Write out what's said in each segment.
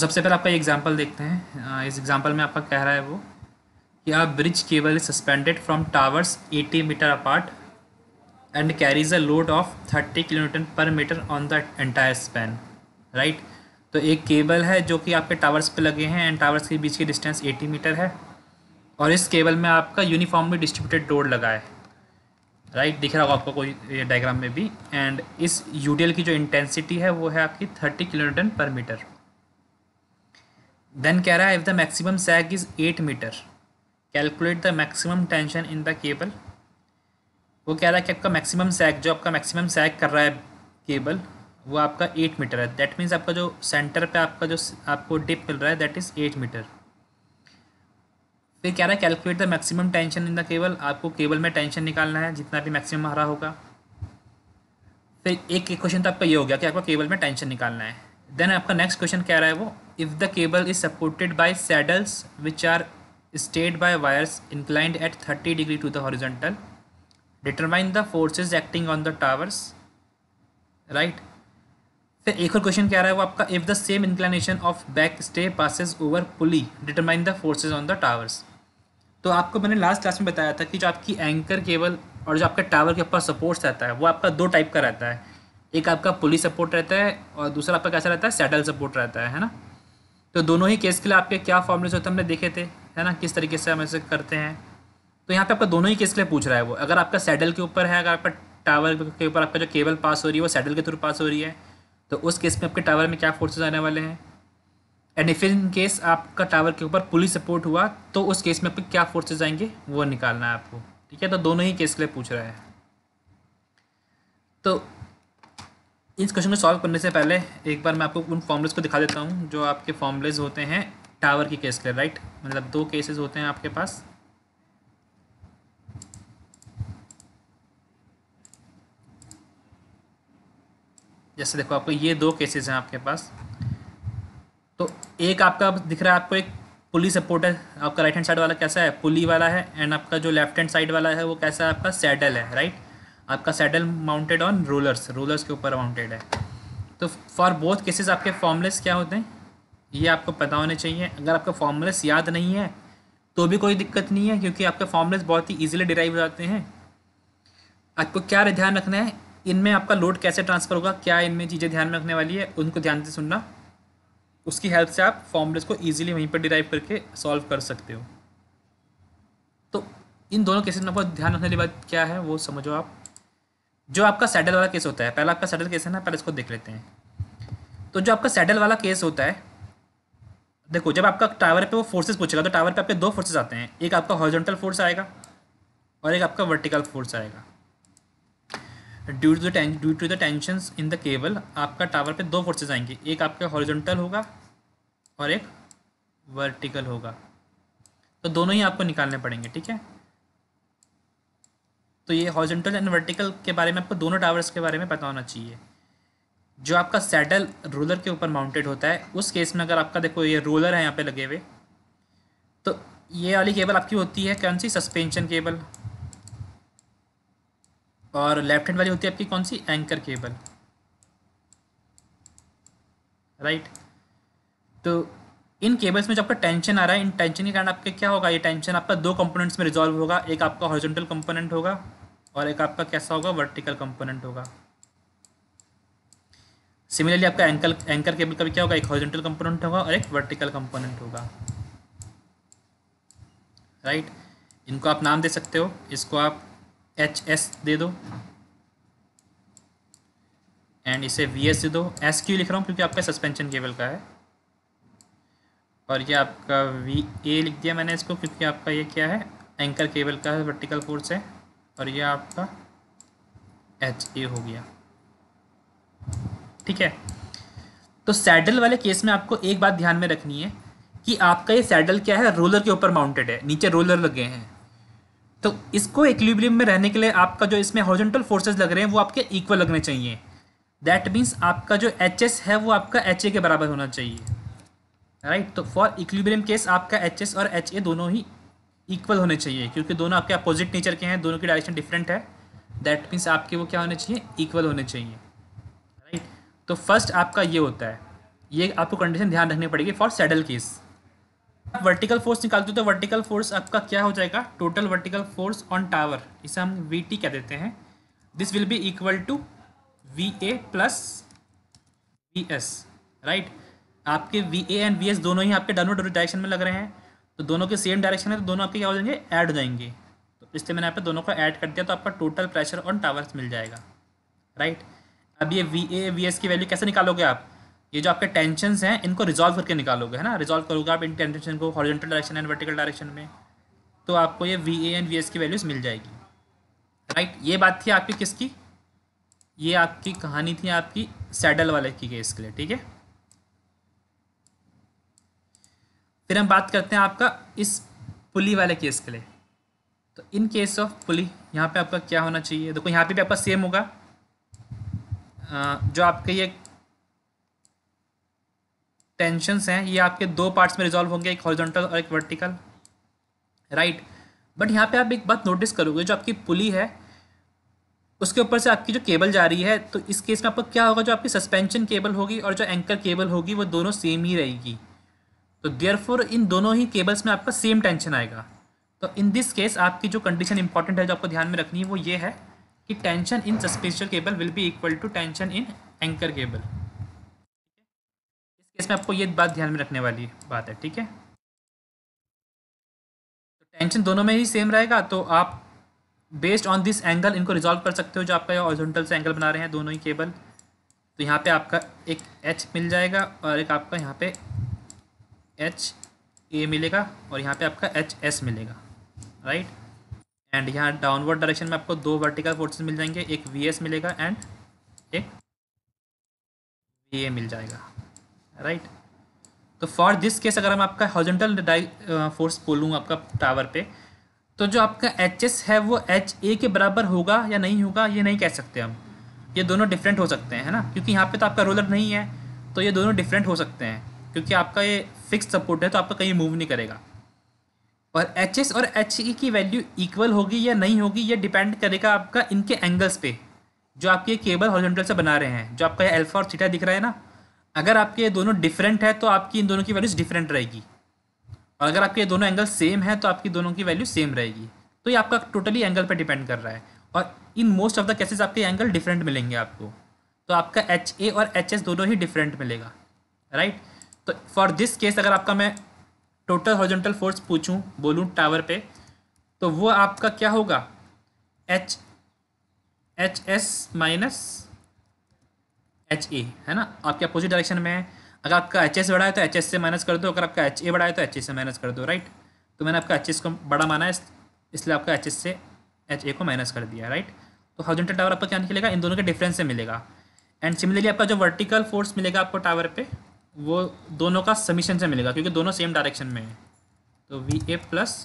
तो सबसे पहले आपका एग्जाम्पल देखते हैं इस एग्जाम्पल में आपका कह रहा है वो कि आप bridge cable suspended from towers 80 metre apart and carries a load of 30 kilometre per metre on the entire span right तो एक केबल है जो कि आपके टावर्स पे लगे हैं एंड टावर्स के बीच की डिस्टेंस 80 मीटर है और इस केबल में आपका यूनिफॉर्मली डिस्ट्रीब्यूटेड डोर लगा है राइट right, दिख रहा होगा आपको कोई डायग्राम में भी एंड इस यूडीएल की जो इंटेंसिटी है वो है आपकी thirty kilometre per metre then कह रहा है if the maximum sag is eight metre calculate the maximum tension in the cable वो कह रहा है कि आपका मैक्सिमम सैग जो आपका मैक्सिमम सैग कर रहा है केबल वो आपका एट मीटर है दैट मीन्स आपका जो सेंटर पे आपका जो आपको डिप मिल रहा है दैट इज़ एट मीटर फिर कह रहा है calculate the maximum tension in the cable आपको केबल में टेंशन निकालना है जितना भी मैक्सिमम हरा होगा फिर एक क्वेश्चन तो आपका ये हो गया कि आपको केबल में टेंशन निकालना है देन आपका नेक्स्ट क्वेश्चन क्या रहा है वो if the cable is supported by saddles which are stayed by wires inclined at thirty degree to the horizontal determine the forces acting on the towers right फिर एक और क्वेश्चन क्या रहा है वो आपका if the same inclination of back stay passes over pulley determine the forces on the towers तो आपको मैंने लास्ट क्लास में बताया था कि जो आपकी एंकर केबल और जो आपके टावर के ऊपर सपोर्ट्स रहता है वो आपका दो टाइप का रहता है एक आपका पुलिस सपोर्ट रहता है और दूसरा आपका कैसा रहता है सैटल सपोर्ट रहता है है ना तो दोनों ही केस के लिए आपके क्या फॉर्मुलेस होते हैं हमने देखे थे है ना किस तरीके से हम ऐसे करते हैं तो यहाँ पे आपका दोनों ही केस के लिए पूछ रहा है वो अगर आपका सैडल के ऊपर है अगर आपका टावर के ऊपर आपका जो केबल पास हो रही है वो सैडल के थ्रू पास हो रही है तो उस केस में आपके टावर में क्या फोर्सेज आने वाले हैं एंड इफ इन केस आपका टावर के ऊपर पुलिस सपोर्ट हुआ तो उस केस में आपके क्या फोर्सेज आएंगे वो निकालना है आपको ठीक है तो दोनों ही केस के लिए पूछ रहा है तो इस क्वेश्चन को सॉल्व करने से पहले एक बार मैं आपको उन फॉर्मूलेज को दिखा देता हूँ जो आपके फॉर्मूलेज होते हैं टावर की केस के राइट मतलब दो केसेस होते हैं आपके पास जैसे देखो आपको ये दो केसेस हैं आपके पास तो एक आपका दिख रहा है आपको एक पुली सपोर्ट है आपका राइट हैंड साइड वाला कैसा है पुली वाला है एंड आपका जो लेफ्ट हैंड साइड वाला है वो कैसा है आपका सैडल है राइट आपका saddle mounted on rollers rollers के ऊपर माउंटेड है तो फॉर बोथ केसेस आपके फॉर्मलेस क्या होते हैं ये आपको पता होने चाहिए अगर आपका फॉर्मलेस याद नहीं है तो भी कोई दिक्कत नहीं है क्योंकि आपके फॉर्मलेस बहुत ही ईजिली डिराइव हो जाते हैं आपको क्या ध्यान रखना है इनमें आपका लोड कैसे ट्रांसफ़र होगा क्या इनमें चीज़ें ध्यान में रखने वाली है उनको ध्यान से सुनना उसकी हेल्प से आप फॉर्मलेस को ईजिली वहीं पर डिराइव करके सॉल्व कर सकते हो तो इन दोनों केसेस में ध्यान रखने वाली बात क्या है वो समझो आप जो आपका सेडल वाला केस होता है पहला आपका सेडल केस है ना पहले इसको देख लेते हैं तो जो आपका सेडल वाला केस होता है देखो जब आपका टावर पे वो फोर्सेस पूछेगा तो टावर पे आपके दो फोर्सेस आते हैं एक आपका हॉरिजॉन्टल फोर्स आएगा और एक आपका वर्टिकल फोर्स आएगा due to due to the tension in the cable आपका टावर पे दो फोर्सेज आएंगे एक आपका हॉरिजॉन्टल होगा और एक वर्टिकल होगा तो दोनों ही आपको निकालने पड़ेंगे ठीक है तो ये हॉर्जेंटल एंड वर्टिकल के बारे में आपको दोनों टावर्स के बारे में पता होना चाहिए जो आपका सैडल रोलर के ऊपर माउंटेड होता है उस केस में अगर आपका देखो ये रोलर है यहाँ पे लगे हुए तो ये वाली केबल आपकी होती है कौन सी सस्पेंशन केबल और लेफ्ट हैंड वाली होती है आपकी कौन सी एंकर केबल राइट तो इन केबल्स में जो आपका टेंशन आ रहा है इन टेंशन के कारण आपके क्या होगा ये टेंशन आपका दो कंपोनेंट्स में रिजॉल्व होगा एक आपका हॉरिजॉन्टल कंपोनेंट होगा और एक आपका कैसा होगा वर्टिकल कंपोनेंट होगा सिमिलरली आपका एंकल एंकर केबल का भी क्या होगा एक हॉरिजॉन्टल कंपोनेंट होगा और एक वर्टिकल कंपोनेंट होगा राइट right? इनको आप नाम दे सकते हो इसको आप एच एस दे दो एंड इसे वी एस दे दो एस क्यू लिख रहा हूँ क्योंकि आपका सस्पेंशन केबल का है और ये आपका वी ए लिख दिया मैंने इसको क्योंकि आपका ये क्या है एंकर केबल का वर्टिकल फोर्स है और ये आपका एच ए हो गया ठीक है तो सैडल वाले केस में आपको एक बात ध्यान में रखनी है कि आपका ये सैडल क्या है रोलर के ऊपर माउंटेड है नीचे रोलर लगे हैं तो इसको इक्विलिब्रियम में रहने के लिए आपका जो इसमें हॉरिजॉन्टल फोर्सेस लग रहे हैं वो आपके इक्वल लगने चाहिए दैट मीन्स आपका जो एच एस है वो आपका एच ए के बराबर होना चाहिए राइट right? तो फॉर इक्विलिब्रियम केस आपका एच एस और एच ए दोनों ही इक्वल होने चाहिए क्योंकि दोनों आपके अपोजिट नेचर के हैं दोनों की डायरेक्शन डिफरेंट है दैट मीन्स आपके वो क्या होने चाहिए इक्वल होने चाहिए राइट तो फर्स्ट आपका ये होता है ये आपको कंडीशन ध्यान रखनी पड़ेगी फॉर सेडल केस आप वर्टिकल फोर्स निकालते हो तो वर्टिकल फोर्स आपका क्या हो जाएगा total vertical force on tower इसे हम वी टी कह देते हैं this will be equal to V A plus V S right आपके V A and V S दोनों ही आपके डाउनवर्ड डायरेक्शन में लग रहे हैं तो दोनों के सेम डायरेक्शन है तो दोनों आपके क्या हो जाएंगे ऐड हो जाएंगे तो इसलिए मैंने यहाँ दोनों को ऐड कर दिया तो आपका टोटल प्रेशर ऑन टावर्स मिल जाएगा राइट अब ये वी ए वी एस की वैल्यू कैसे निकालोगे आप ये जो आपके टेंशन हैं इनको रिजॉल्व करके निकालोगे है ना रिजॉल्व करोगे आप इन टेंशन को horizontal direction and vertical direction में तो आपको ये V A and V S की वैल्यूज़ मिल जाएगी राइट ये बात थी आपकी किसकी ये आपकी कहानी थी आपकी सैडल वाले की केस के लिए ठीक है फिर हम बात करते हैं आपका इस पुली वाले केस के लिए तो इन केस ऑफ पुली यहाँ पे आपका क्या होना चाहिए देखो यहाँ पे भी आपका सेम होगा जो आपके ये टेंशनस हैं ये आपके दो पार्ट्स में रिजॉल्व होंगे एक हॉरिजॉन्टल और एक वर्टिकल राइट बट यहाँ पे आप एक बात नोटिस करोगे जो आपकी पुली है उसके ऊपर से आपकी जो केबल जा रही है तो इस केस में आपको क्या होगा जो आपकी सस्पेंशन केबल होगी और जो एंकर केबल होगी वो दोनों सेम ही रहेगी तो देयर इन दोनों ही केबल्स में आपका सेम टेंशन आएगा तो इन दिस केस आपकी जो कंडीशन इंपॉर्टेंट है जो आपको ध्यान में रखनी है वो ये है कि tension in suspension cable will be equal to tension in anchor cable इस केस में आपको ये बात ध्यान में रखने वाली बात है ठीक है तो टेंशन दोनों में ही सेम रहेगा तो आप बेस्ड ऑन दिस एंगल इनको रिजॉल्व कर सकते हो जो आपका ऑरिजेंटल से एंगल बना रहे हैं दोनों ही केबल तो यहाँ पे आपका एक एच मिल जाएगा और एक आपका यहाँ पे एच ए मिलेगा और यहाँ पे आपका एच एस मिलेगा राइट एंड यहाँ डाउनवर्ड डायरेक्शन में आपको दो वर्टिकल फोर्सेस मिल जाएंगे एक वी एस मिलेगा एंड एक वी ए मिल जाएगा राइट तो फॉर दिस केस अगर मैं आपका हॉजेंटल डाई फोर्स बोलूँ आपका टावर पे तो जो आपका एच एस है वो एच ए के बराबर होगा या नहीं होगा ये नहीं कह सकते हम ये दोनों डिफरेंट हो सकते हैं है ना क्योंकि यहाँ पे तो आपका रोलर नहीं है तो ये दोनों डिफरेंट हो सकते हैं क्योंकि आपका ये फिक्स सपोर्ट है तो आपका कहीं मूव नहीं करेगा और एच एस और एच ई e की वैल्यू इक्वल होगी या नहीं होगी ये डिपेंड करेगा आपका इनके एंगल्स पे जो आपके केबल हॉरिजॉन्टल से बना रहे हैं जो आपका ये अल्फा और थीटा दिख रहा है ना अगर आपके ये दोनों डिफरेंट है तो आपकी इन दोनों की वैल्यूज डिफरेंट रहेगी और अगर आपके ये दोनों एंगल सेम है तो आपकी दोनों की वैल्यू सेम रहेगी तो ये आपका टोटली एंगल पर डिपेंड कर रहा है और in most of the cases आपके एंगल डिफरेंट मिलेंगे आपको तो आपका एच ए और एच एस दोनों ही डिफरेंट मिलेगा राइट तो फॉर दिस केस अगर आपका मैं टोटल हॉरिजॉन्टल फोर्स पूछूं बोलूं टावर पे तो वो आपका क्या होगा H H S minus H A है ना आपके अपोजिट डायरेक्शन में है अगर आपका एच एस बढ़ाए तो एच एस से माइनस कर दो अगर आपका एच ए बढ़ाए तो एच ए से माइनस कर दो राइट तो मैंने आपका एच एस को बड़ा माना है इसलिए आपका एच एस से एच ए को माइनस कर दिया राइट तो हॉजेंटल टावर आपका क्या निकलेगा इन दोनों के डिफरेंस से मिलेगा एंड सिमिलरली आपका जो वर्टिकल फोर्स मिलेगा आपको टावर पर वो दोनों का समीशन से मिलेगा क्योंकि दोनों सेम डायरेक्शन में है तो V A plus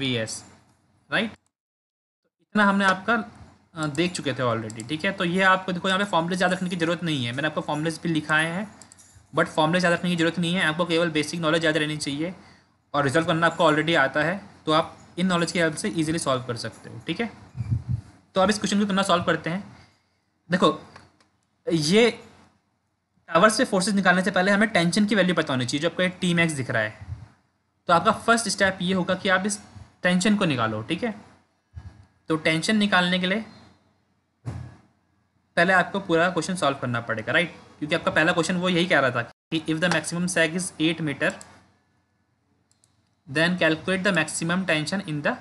V S right इतना हमने आपका देख चुके थे ऑलरेडी ठीक है तो ये आपको देखो यहाँ पे फॉर्मुलेज याद रखने की जरूरत नहीं है मैंने आपको फॉर्मुलेज भी लिखाए हैं बट फॉर्मुलेज याद रखने की जरूरत नहीं है आपको केवल बेसिक नॉलेज याद रहनी चाहिए और रिजल्ट करना आपको ऑलरेडी आता है तो आप इन नॉलेज की हेल्प से ईजिली सॉल्व कर सकते हो ठीक है तो आप इस क्वेश्चन को करना सॉल्व करते हैं देखो ये टावर से फोर्सेज निकालने से पहले हमें टेंशन की वैल्यू पता होनी चाहिए जो आपका एक टी मैक्स दिख रहा है तो आपका फर्स्ट स्टेप ये होगा कि आप इस टेंशन को निकालो ठीक है तो टेंशन निकालने के लिए पहले आपको पूरा क्वेश्चन सॉल्व करना पड़ेगा राइट क्योंकि आपका पहला क्वेश्चन वो यही कह रहा था कि if the maximum sag is eight metre then calculate the maximum tension in the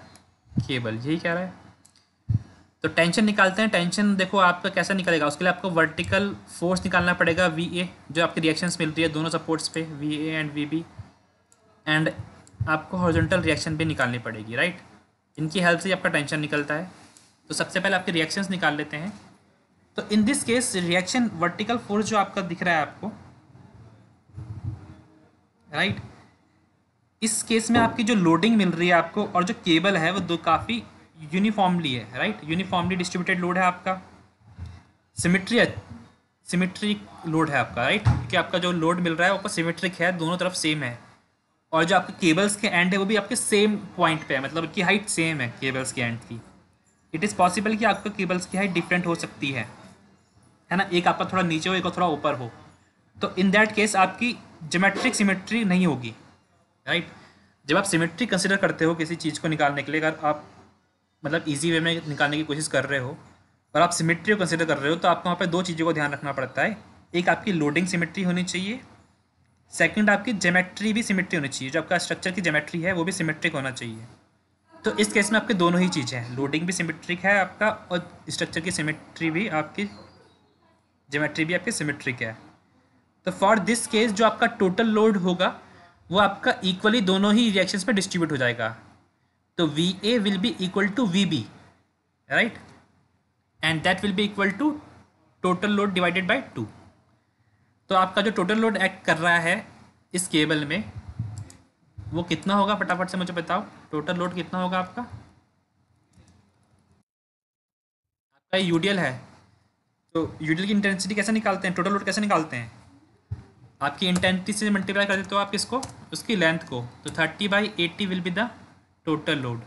cable यही कह रहा है तो टेंशन निकालते हैं टेंशन देखो आपका कैसा निकलेगा उसके लिए आपको वर्टिकल फोर्स निकालना पड़ेगा वी ए जो आपकी रिएक्शंस मिलती है दोनों सपोर्ट्स पे V A and V B and आपको हॉर्जेंटल रिएक्शन भी निकालनी पड़ेगी राइट इनकी हेल्प से ही आपका टेंशन निकलता है तो सबसे पहले आपके रिएक्शंस निकाल लेते हैं तो in this case reaction vertical force जो आपका दिख रहा है आपको राइट right? इस केस में आपकी जो लोडिंग मिल रही है आपको और जो केबल है वो दो काफ़ी यूनिफॉर्मली है राइट यूनिफॉर्मली डिस्ट्रीब्यूटेड लोड है आपका सिमेट्री सिमेट्रिक लोड है आपका राइट क्योंकि आपका जो लोड मिल रहा है आपको सिमेट्रिक है दोनों तरफ सेम है और जो आपके केबल्स के एंड है वो भी आपके सेम पॉइंट पे है मतलब उनकी हाइट सेम है केबल्स के एंड की इट इज़ पॉसिबल कि आपका केबल्स की हाइट डिफरेंट हो सकती है है ना एक आपका थोड़ा नीचे हो एक थोड़ा ऊपर हो तो इन दैट केस आपकी जोमेट्रिक सिमेट्री नहीं होगी राइट जब आप सिमेट्री कंसिडर करते हो किसी चीज़ को निकालने के लिए अगर आप मतलब ईजी वे में निकालने की कोशिश कर रहे हो और आप सिमेट्री को कंसिडर कर रहे हो तो आपको वहाँ पर दो चीज़ों को ध्यान रखना पड़ता है एक आपकी लोडिंग सिमेट्री होनी चाहिए सेकंड आपकी जोमेट्री भी सिमेट्री होनी चाहिए जो आपका स्ट्रक्चर की जोमेट्री है वो भी सिमेट्रिक होना चाहिए तो इस केस में आपके दोनों ही चीज़ें हैं लोडिंग भी सिमेट्रिक है आपका और स्ट्रक्चर की सिमेट्री भी आपकी जोमेट्री भी आपकी सिमेट्रिक है तो फॉर दिस केस जो आपका टोटल लोड होगा वो आपका इक्वली दोनों ही रिएक्शंस में डिस्ट्रीब्यूट हो जाएगा तो V A will be equal to V B right and that will be equal to total load divided by two तो आपका जो टोटल लोड एक्ट कर रहा है इस केबल में वो कितना होगा फटाफट से मुझे बताओ टोटल लोड कितना होगा आपका आपका यूडीएल है तो यूडीएल की इंटेंसिटी कैसे निकालते हैं टोटल लोड कैसे निकालते हैं आपकी इंटेंसिटी से मल्टीप्लाई कर देते हो आप किसको उसकी लेंथ को तो thirty by eighty will be the total load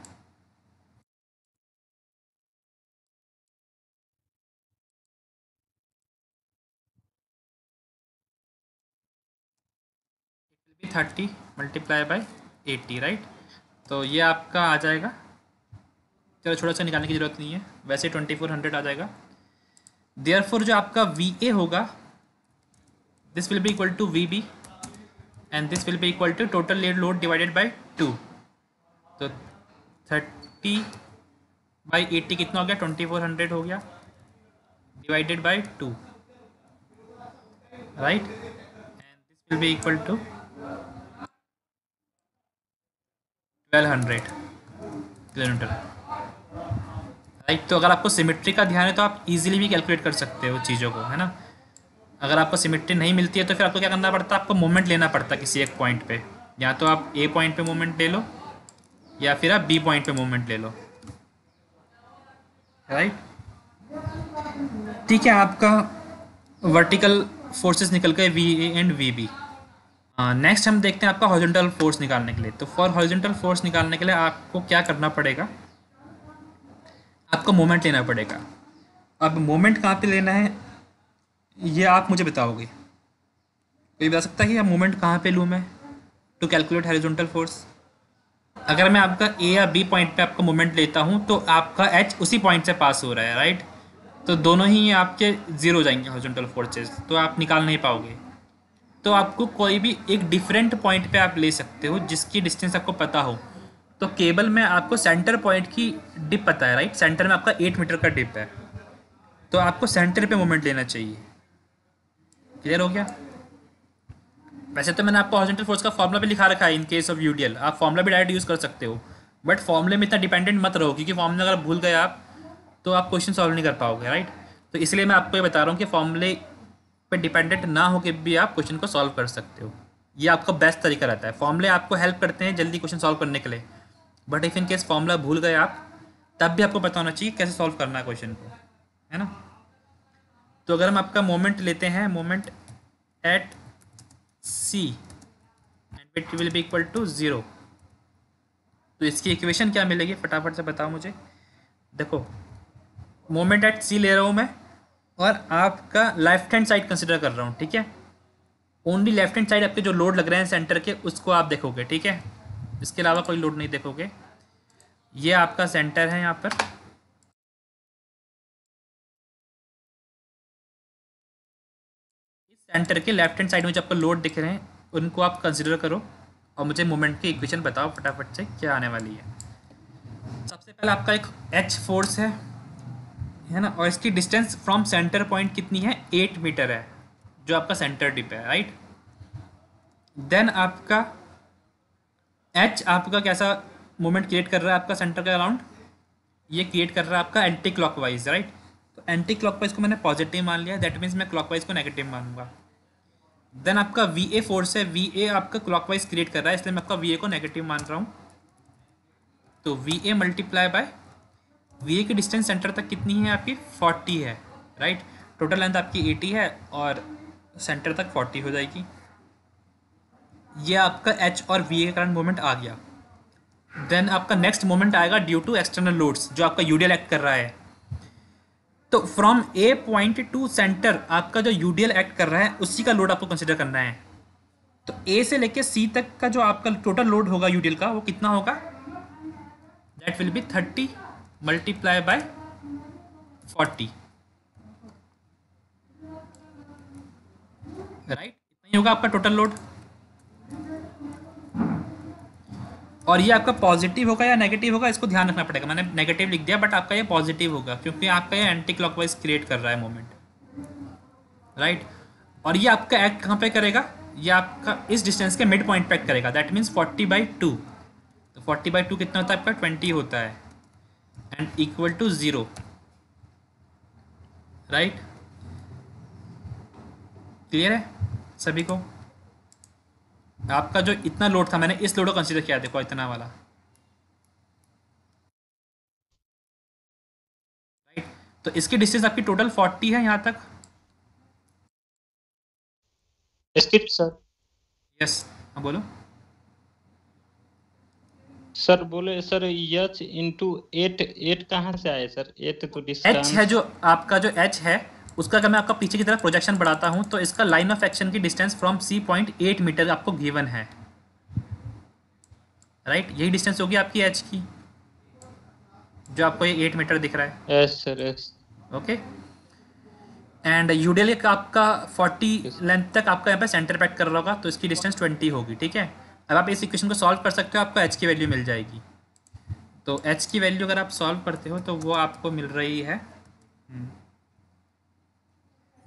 thirty multiply by eighty right तो ये आपका आ जाएगा चलो छोटा सा निकालने की ज़रूरत नहीं है वैसे ट्वेंटी फोर हंड्रेड आ जाएगा देयर फोर जो आपका वी ए होगा this will be equal to V B and this will be equal to total load divided by two तो थर्टी बाई एट्टी कितना हो गया ट्वेंटी फोर हंड्रेड हो गया divided by two right and this will be equal to twelve hundred kilometre right तो अगर आपको symmetry का ध्यान है तो आप इजीली भी कैलकुलेट कर सकते हो चीज़ों को है ना अगर आपको सिमेट्री नहीं मिलती है तो फिर आपको क्या करना पड़ता है आपको मोमेंट लेना पड़ता है किसी एक पॉइंट पे या तो आप ए पॉइंट पे मोमेंट ले लो या फिर आप बी पॉइंट पे मूवमेंट ले लो राइट ठीक है आपका वर्टिकल फोर्सेस निकल गए V A and V B next हम देखते हैं आपका हॉरिजॉन्टल फोर्स निकालने के लिए तो फॉर हॉरिजॉन्टल फोर्स निकालने के लिए आपको क्या करना पड़ेगा आपको मोमेंट लेना पड़ेगा अब मोमेंट कहाँ पे लेना है ये आप मुझे बताओगे कोई बता सकता है कि आप मोमेंट कहाँ पे लूँ मैं टू कैलकुलेट हॉरिजॉन्टल फोर्स अगर मैं आपका ए या बी पॉइंट पे आपका मोमेंट लेता हूँ तो आपका एच उसी पॉइंट से पास हो रहा है राइट तो दोनों ही आपके ज़ीरो हो जाएंगे हॉरिजॉन्टल फोर्सेज तो आप निकाल नहीं पाओगे तो आपको कोई भी एक डिफरेंट पॉइंट पे आप ले सकते हो जिसकी डिस्टेंस आपको पता हो तो केबल में आपको सेंटर पॉइंट की डिप पता है राइट सेंटर में आपका एट मीटर का डिप है तो आपको सेंटर पे मोमेंट लेना चाहिए क्लियर हो गया वैसे तो मैंने आपको हॉर्जेंटल फोर्स का फॉर्मूला भी लिखा रखा है इन केस ऑफ यूडीएल आप फॉर्मूला भी डायरेक्ट यूज़ कर सकते हो बट फॉर्मूले में इतना डिपेंडेंट मत रहो क्योंकि फॉर्मूला अगर भूल गए आप तो आप क्वेश्चन सॉल्व नहीं कर पाओगे राइट तो इसलिए मैं आपको ये बता रहा हूँ कि फॉर्मूले पर डिपेंडेंट ना के भी आप क्वेश्चन को सॉल्व कर सकते हो ये आपका बेस्ट तरीका रहता है फॉर्मूले आपको हेल्प करते हैं जल्दी क्वेश्चन सॉल्व करने के लिए but if in case formula भूल गए आप तब भी आपको पता होना चाहिए कैसे सॉल्व करना है क्वेश्चन को है ना तो अगर हम आपका मोमेंट लेते हैं moment at c and bit will be equal to zero तो इसकी इक्वेशन क्या मिलेगी फटाफट से बताओ मुझे देखो मोमेंट एट सी ले रहा हूँ मैं और आपका लेफ्ट हैंड साइड कंसिडर कर रहा हूँ ठीक है ओनली लेफ्ट हैंड साइड आपके जो लोड लग रहे हैं सेंटर के उसको आप देखोगे ठीक है इसके अलावा कोई लोड नहीं देखोगे ये आपका सेंटर है यहाँ पर सेंटर के लेफ्ट हैंड साइड में जो आपको लोड दिख रहे हैं उनको आप कंसिडर करो और मुझे मोमेंट की इक्वेशन बताओ फटाफट से क्या आने वाली है सबसे पहले आपका एक एच फोर्स है है ना और इसकी डिस्टेंस फ्रॉम सेंटर पॉइंट कितनी है एट मीटर है जो आपका सेंटर डिप है राइट देन आपका एच आपका कैसा मोमेंट क्रिएट कर रहा है आपका सेंटर का अराउंड ये क्रिएट कर रहा है आपका एंटी क्लॉकवाइज राइट तो एंटी क्लॉकवाइज को मैंने पॉजिटिव मान लिया दैट मीन्स मैं क्लॉकवाइज को नेगेटिव मानूंगा देन आपका वी ए फोर्स है वी ए आपका क्लॉक वाइज क्रिएट कर रहा है इसलिए मैं आपका वी ए को नेगेटिव मान रहा हूँ तो V A multiply by V A की डिस्टेंस सेंटर तक कितनी है आपकी फोर्टी है राइट टोटल लेंथ आपकी एटी है और सेंटर तक फोर्टी हो जाएगी ये आपका एच और वी ए का करंट मोमेंट आ गया देन आपका नेक्स्ट मोमेंट आएगा ड्यू टू एक्सटर्नल लोड्स जो आपका यूडीएल एक्ट कर रहा है तो from A point to centre आपका जो यूडीएल एक्ट कर रहा है उसी का लोड आपको कंसिडर करना है तो ए से लेके सी तक का जो आपका टोटल लोड होगा यूडीएल का वो कितना होगा that will be thirty multiply by forty right होगा आपका टोटल लोड और ये आपका पॉजिटिव होगा या नेगेटिव होगा इसको ध्यान रखना पड़ेगा मैंने नेगेटिव लिख दिया बट आपका ये पॉजिटिव होगा क्योंकि आपका ये एंटी क्लॉकवाइज क्रिएट कर रहा है मोमेंट राइट और ये आपका एक्ट कहाँ पे करेगा ये आपका इस डिस्टेंस के मिड पॉइंट पे करेगा that means forty by two तो फोर्टी बाई टू कितना होता है आपका ट्वेंटी होता है and equal to zero right clear है सभी को आपका जो इतना लोड था मैंने इस लोड को कंसिडर किया देखो इतना वाला राइट तो इसकी डिस्टेंस आपकी टोटल फोर्टी है यहाँ तक स्किप सर यस हाँ बोलो सर बोले sir H into eight eight कहाँ से आए सर एट तो डिस्टेंस एच है जो आपका जो एच है उसका अगर मैं आपका पीछे की तरफ प्रोजेक्शन बढ़ाता हूँ तो इसका लाइन ऑफ एक्शन की distance from C point eight metre आपको गिवन है राइट right? यही डिस्टेंस होगी आपकी एच की जो आपको ये एट मीटर दिख रहा है yes sir yes okay and UDL आपका फोर्टी लेंथ तक आपका यहाँ पे सेंटर पैक कर रहा होगा तो इसकी डिस्टेंस ट्वेंटी होगी ठीक है अब आप इस इक्वेशन को सॉल्व कर सकते हो आपको एच की वैल्यू मिल जाएगी तो एच की वैल्यू अगर आप सॉल्व करते हो तो वो आपको मिल रही है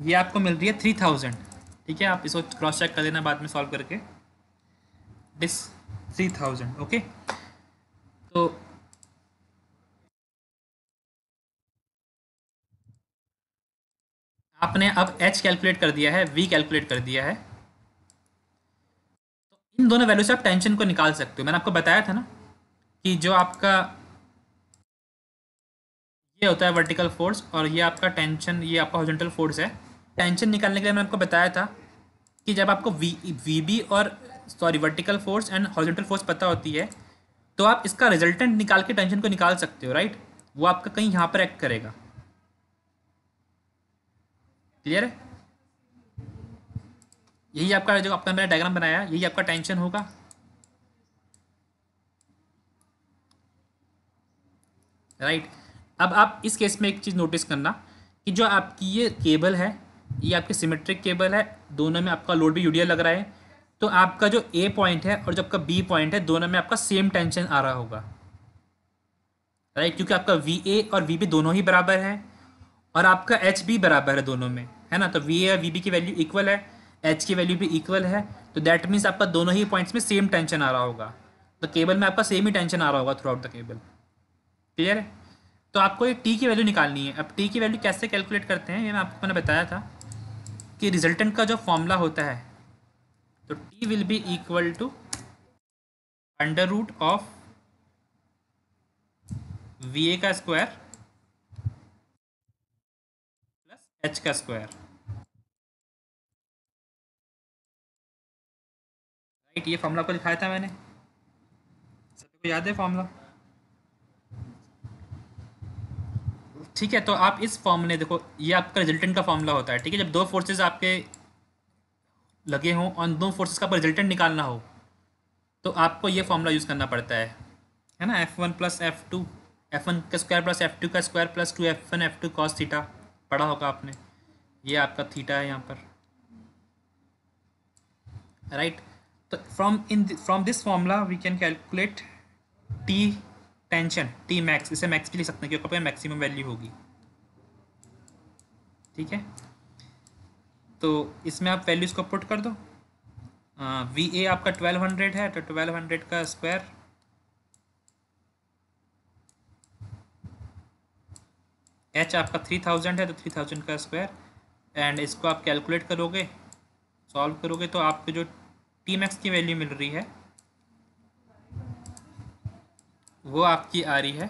ये आपको मिल रही है थ्री थाउजेंड ठीक है आप इसको क्रॉस चेक कर लेना बाद में सॉल्व करके दिस थ्री थाउजेंड ओके तो आपने अब एच कैलकुलेट कर दिया है वी कैलकुलेट कर दिया है तो इन दोनों वैल्यू से आप टेंशन को निकाल सकते हो मैंने आपको बताया था ना कि जो आपका ये होता है वर्टिकल फोर्स और ये आपका टेंशन ये आपका हॉजेंटल फोर्स है टेंशन निकालने के लिए मैंने आपको बताया था कि जब आपको वी वी और sorry vertical force and horizontal force पता होती है तो आप इसका रिजल्टेंट निकाल के टेंशन को निकाल सकते हो राइट वो आपका कहीं यहाँ पर एक्ट करेगा क्लियर है यही आपका जो आपका मैंने डायग्राम बनाया यही आपका टेंशन होगा राइट right. अब आप इस केस में एक चीज़ नोटिस करना कि जो आपकी ये केबल है ये आपकी सिमेट्रिक केबल है दोनों में आपका लोड भी यूडिया लग रहा है तो आपका जो ए पॉइंट है और जो आपका बी पॉइंट है दोनों में आपका सेम टेंशन आ रहा होगा राइट क्योंकि आपका वी ए और वी बी दोनों ही बराबर है और आपका एच बी बराबर है दोनों में है ना तो वी ए और वी बी की वैल्यू इक्वल है एच की वैल्यू भी इक्वल है तो दैट मीन्स आपका दोनों ही पॉइंट्स में सेम टेंशन आ रहा होगा तो केबल में आपका सेम ही टेंशन आ रहा होगा throughout the cable clear है तो आपको ये टी की वैल्यू निकालनी है अब टी की वैल्यू कैसे कैलकुलेट करते हैं ये मैं आपको मैंने बताया था कि रिजल्टेंट का जो फॉर्मूला होता है तो T will be equal to under root of V A का स्क्वायर प्लस एच का स्क्वायर राइट ये फॉर्मूला को लिखाया था मैंने सबको याद है फॉर्मूला ठीक है तो आप इस फॉर्मूले देखो ये आपका रिजल्टेंट का फॉर्मूला होता है ठीक है जब दो फोर्सेज आपके लगे हों और दो फोर्सेज का रिजल्टेंट निकालना हो तो आपको ये फॉर्मूला यूज़ करना पड़ता है है ना F one plus F two F one का स्क्वायर प्लस एफ़ टू का square plus two F one F two cos theta पढ़ा होगा आपने ये आपका थीटा है यहाँ पर राइट तो from in from this formula we can calculate T tension T max इसे मैक्स भी लिख सकते हैं क्योंकि अपने मैक्सिमम वैल्यू होगी ठीक है तो इसमें आप वैल्यूज़ को पुट कर दो वी ए आपका ट्वेल्व हंड्रेड है तो ट्वेल्व हंड्रेड का स्क्वायर एच आपका थ्री थाउजेंड है तो थ्री थाउजेंड का स्क्वायर एंड इसको आप कैलकुलेट करोगे सॉल्व करोगे तो आपको जो टी मैक्स की वैल्यू मिल रही है वो आपकी आ रही है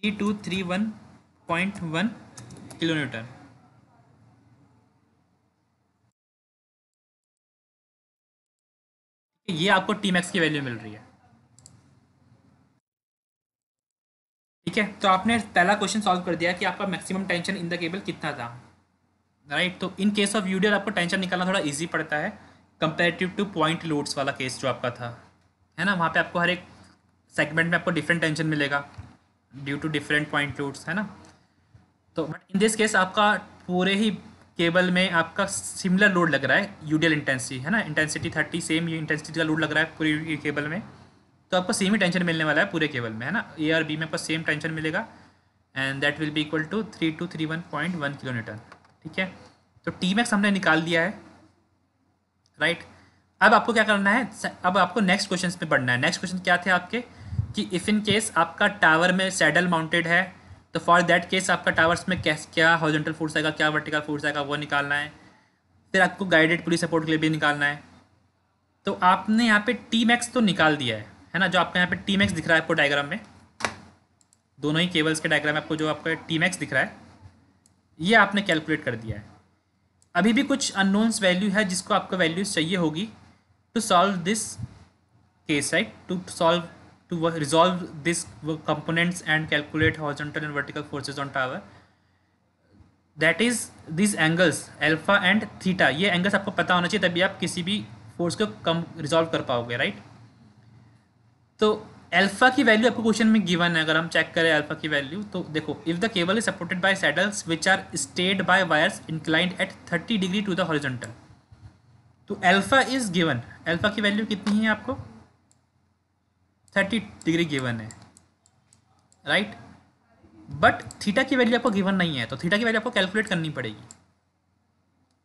three two three one point one kilometre ये आपको टी मैक्स की वैल्यू मिल रही है ठीक है तो आपने पहला क्वेश्चन सॉल्व कर दिया कि आपका maximum tension in the cable कितना था राइट right? तो इन केस ऑफ यूडीएल आपको टेंशन निकालना थोड़ा ईजी पड़ता है कंपेरेटिव टू पॉइंट लोड्स वाला केस जो आपका था है ना वहाँ पे आपको हर एक सेगमेंट में आपको डिफरेंट टेंशन मिलेगा due to different point loads है ना तो बट इन दिस केस आपका पूरे ही केबल में आपका सिमिलर लोड लग रहा है यूडीएल इंटेंसिटी है ना इंटेंसिटी थर्टी सेम इंटेंसिटी का लोड लग रहा है पूरे केबल में तो आपको सेम ही टेंशन मिलने वाला है पूरे केबल में है ना ए आर बी में आपको सेम टेंशन मिलेगा and that will be equal to three two three one point one kilometre ठीक है तो टी मैक्स हमने निकाल दिया है राइट अब आपको क्या करना है अब आपको नेक्स्ट क्वेश्चन पे पढ़ना है नेक्स्ट क्वेश्चन क्या थे आपके कि इफ़ इन केस आपका टावर में सैडल माउंटेड है तो फॉर दैट केस आपका टावर्स में कैस क्या हॉजेंटल फोर्स आएगा क्या वर्टिकल फोर्स आएगा वो निकालना है फिर आपको गाइडेड पुलिस सपोर्ट के लिए भी निकालना है तो आपने यहाँ पे टी मैक्स तो निकाल दिया है है ना जो आपके यहाँ पे टी मैक्स दिख रहा है आपको डायग्राम में दोनों ही केबल्स के डायग्राम में आपको जो आपका टी मैक्स दिख रहा है ये आपने कैलकुलेट कर दिया है अभी भी कुछ अननोन्स वैल्यू है जिसको आपको वैल्यूज चाहिए होगी to solve this case right to solve to resolve this components and calculate horizontal and vertical forces on tower that is this angles alpha and theta ये एंगल्स आपको पता होना चाहिए तभी आप किसी भी फोर्स को कम रिजॉल्व कर पाओगे राइट right? तो अल्फा की वैल्यू आपको क्वेश्चन में गिवन है अगर हम चेक करें अल्फा की वैल्यू तो देखो if the cable is supported by saddles which are stayed by wires inclined at thirty degree to the horizontal तो अल्फा इज गिवन अल्फा की वैल्यू कितनी है आपको थर्टी डिग्री गिवन है राइट बट थीटा की value आपको given नहीं है तो थीटा की वैल्यू आपको कैलकुलेट करनी पड़ेगी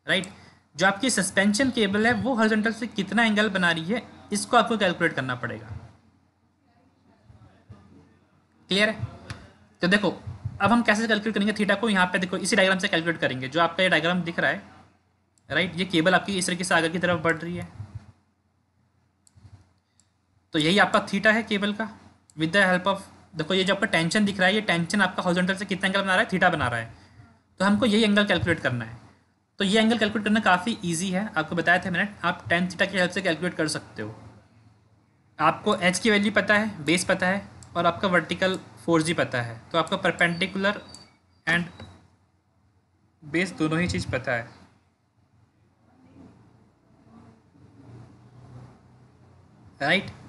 राइट right? जो आपकी सस्पेंशन केबल है वो हॉरिजॉन्टल से कितना एंगल बना रही है इसको आपको कैलकुलेट करना पड़ेगा क्लियर है तो देखो अब हम कैसे कैलकुलेट करेंगे थीटा को यहाँ पे देखो इसी डायग्राम से कैलकुलेट करेंगे जो आपका ये डायग्राम दिख रहा है राइट ये केबल आपकी इस तरीके से आगे की तरफ बढ़ रही है तो यही आपका थीटा है केबल का विद द हेल्प ऑफ देखो ये जो आपका टेंशन दिख रहा है ये टेंशन आपका हॉर्जेंटल से कितना एंगल बना रहा है थीटा बना रहा है तो हमको यही एंगल कैलकुलेट करना है तो ये एंगल कैलकुलेट करना काफ़ी ईजी है आपको बताया था मैंने आप टेन थीटा की हेल्प से कैलकुलेट कर सकते हो आपको एच की वैल्यू पता है बेस पता है और आपका वर्टिकल फोर जी पता है तो आपका परपेंडिकुलर एंड बेस दोनों ही चीज़ पता है राइट right?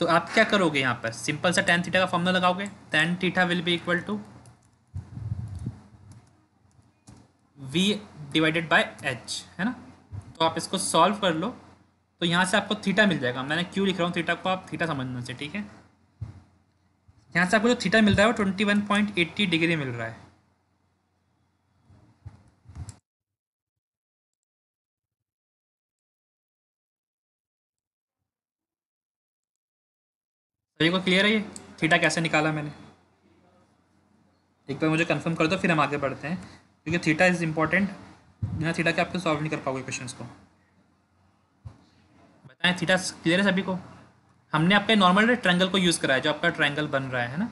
तो आप क्या करोगे यहाँ पर सिंपल सा टेन थीटा का फॉर्मूला लगाओगे tan theta will be equal to V divided by H है ना तो आप इसको सॉल्व कर लो तो यहाँ से आपको थीटा मिल जाएगा मैंने क्यों लिख रहा हूँ थीटा को आप थीटा समझना चाहिए ठीक है यहाँ से आपको जो थीटा मिल रहा है वो twenty one point eighty degree मिल रहा है सभी तो को क्लियर है ये थीटा कैसे निकाला मैंने एक बार मुझे कंफर्म कर दो फिर हम आगे बढ़ते हैं क्योंकि थीटा इज़ इम्पॉर्टेंट बिना थीटा के आपको तो सॉल्व नहीं कर पाओगे क्वेश्चन को बताएं थीटा क्लियर है सभी को हमने आपके नॉर्मल ट्रायंगल को यूज़ कराया जो आपका ट्रायंगल बन रहा है ना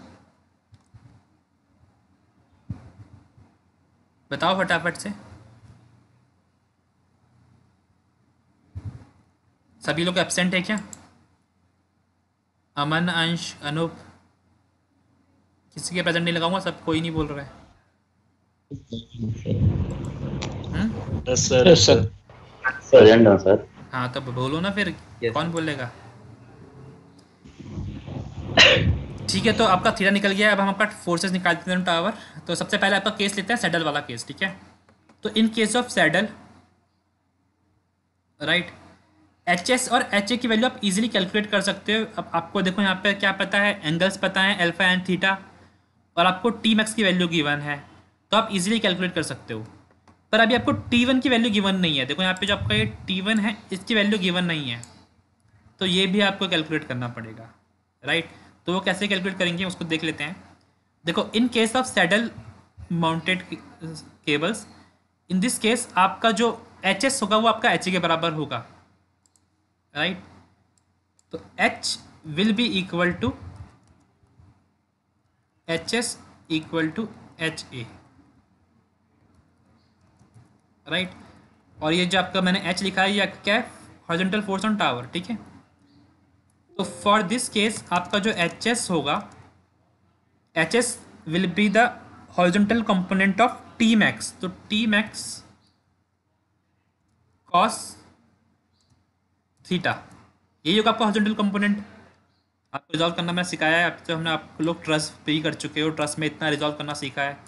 बताओ फटाफट से सभी लोग एब्सेंट है क्या अमन अंश अनूप किसी के प्रेजेंट नहीं लगाऊंगा सब कोई नहीं बोल रहा है सर सर सर हाँ तो बोलो ना फिर yes. कौन बोलेगा ठीक है तो आपका थीटा निकल गया अब हम आपका फोर्सेस निकालते हैं टावर तो सबसे पहले आपका केस लेते हैं सैडल वाला केस ठीक है तो in case of saddle right H S और एच ए की वैल्यू आप इजीली कैलकुलेट कर सकते हो अब आपको देखो यहाँ पे क्या पता है एंगल्स पता है एल्फा एंड थीटा और आपको टी मैक्स की वैल्यू गिवन है तो आप इजीली कैलकुलेट कर सकते हो पर अभी आपको टी वन की वैल्यू गिवन नहीं है देखो यहाँ पे जो आपका ये टी वन है इसकी वैल्यू गिवन नहीं है तो ये भी आपको कैलकुलेट करना पड़ेगा राइट right? तो वो कैसे कैलकुलेट करेंगे उसको देख लेते हैं देखो in case of saddle mounted cables in this case आपका जो एच एस होगा वो आपका एच के बराबर होगा राइट तो H will be equal to H S equal to H A right और ये जो आपका मैंने एच लिखा है ये क्या है हॉर्जेंटल फोर्स ऑन टावर ठीक है तो फॉर दिस केस आपका जो एच एस होगा H S will be the horizontal component of T max तो टी मैक्स कॉस थीटा यही होगा आपका हॉरिजॉन्टल कंपोनेंट आपको रिजॉल्व करना मैं सिखाया है अब तो हमने आप लोग ट्रस्ट पे कर चुके हो ट्रस्ट में इतना रिजॉल्व करना सीखा है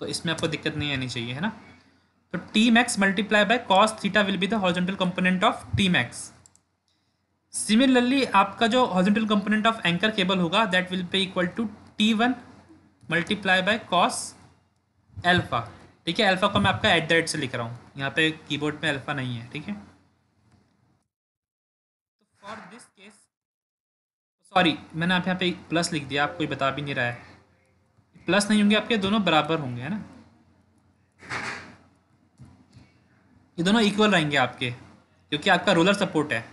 तो इसमें आपको दिक्कत नहीं आनी चाहिए है ना तो T max multiply by cos theta will be the horizontal component of T max similarly आपका जो horizontal component of anchor cable होगा that will be equal to T one multiply by cos alpha ठीक है alpha को मैं आपका at the rate से लिख रहा हूँ यहाँ पे कीबोर्ड पर एल्फा नहीं है ठीक है तो फॉर दिस केस सॉरी मैंने आप यहाँ पे प्लस लिख दिया आप कोई बता भी नहीं रहा है प्लस नहीं होंगे आपके दोनों बराबर होंगे है ना ये दोनों इक्वल रहेंगे आपके क्योंकि आपका रोलर सपोर्ट है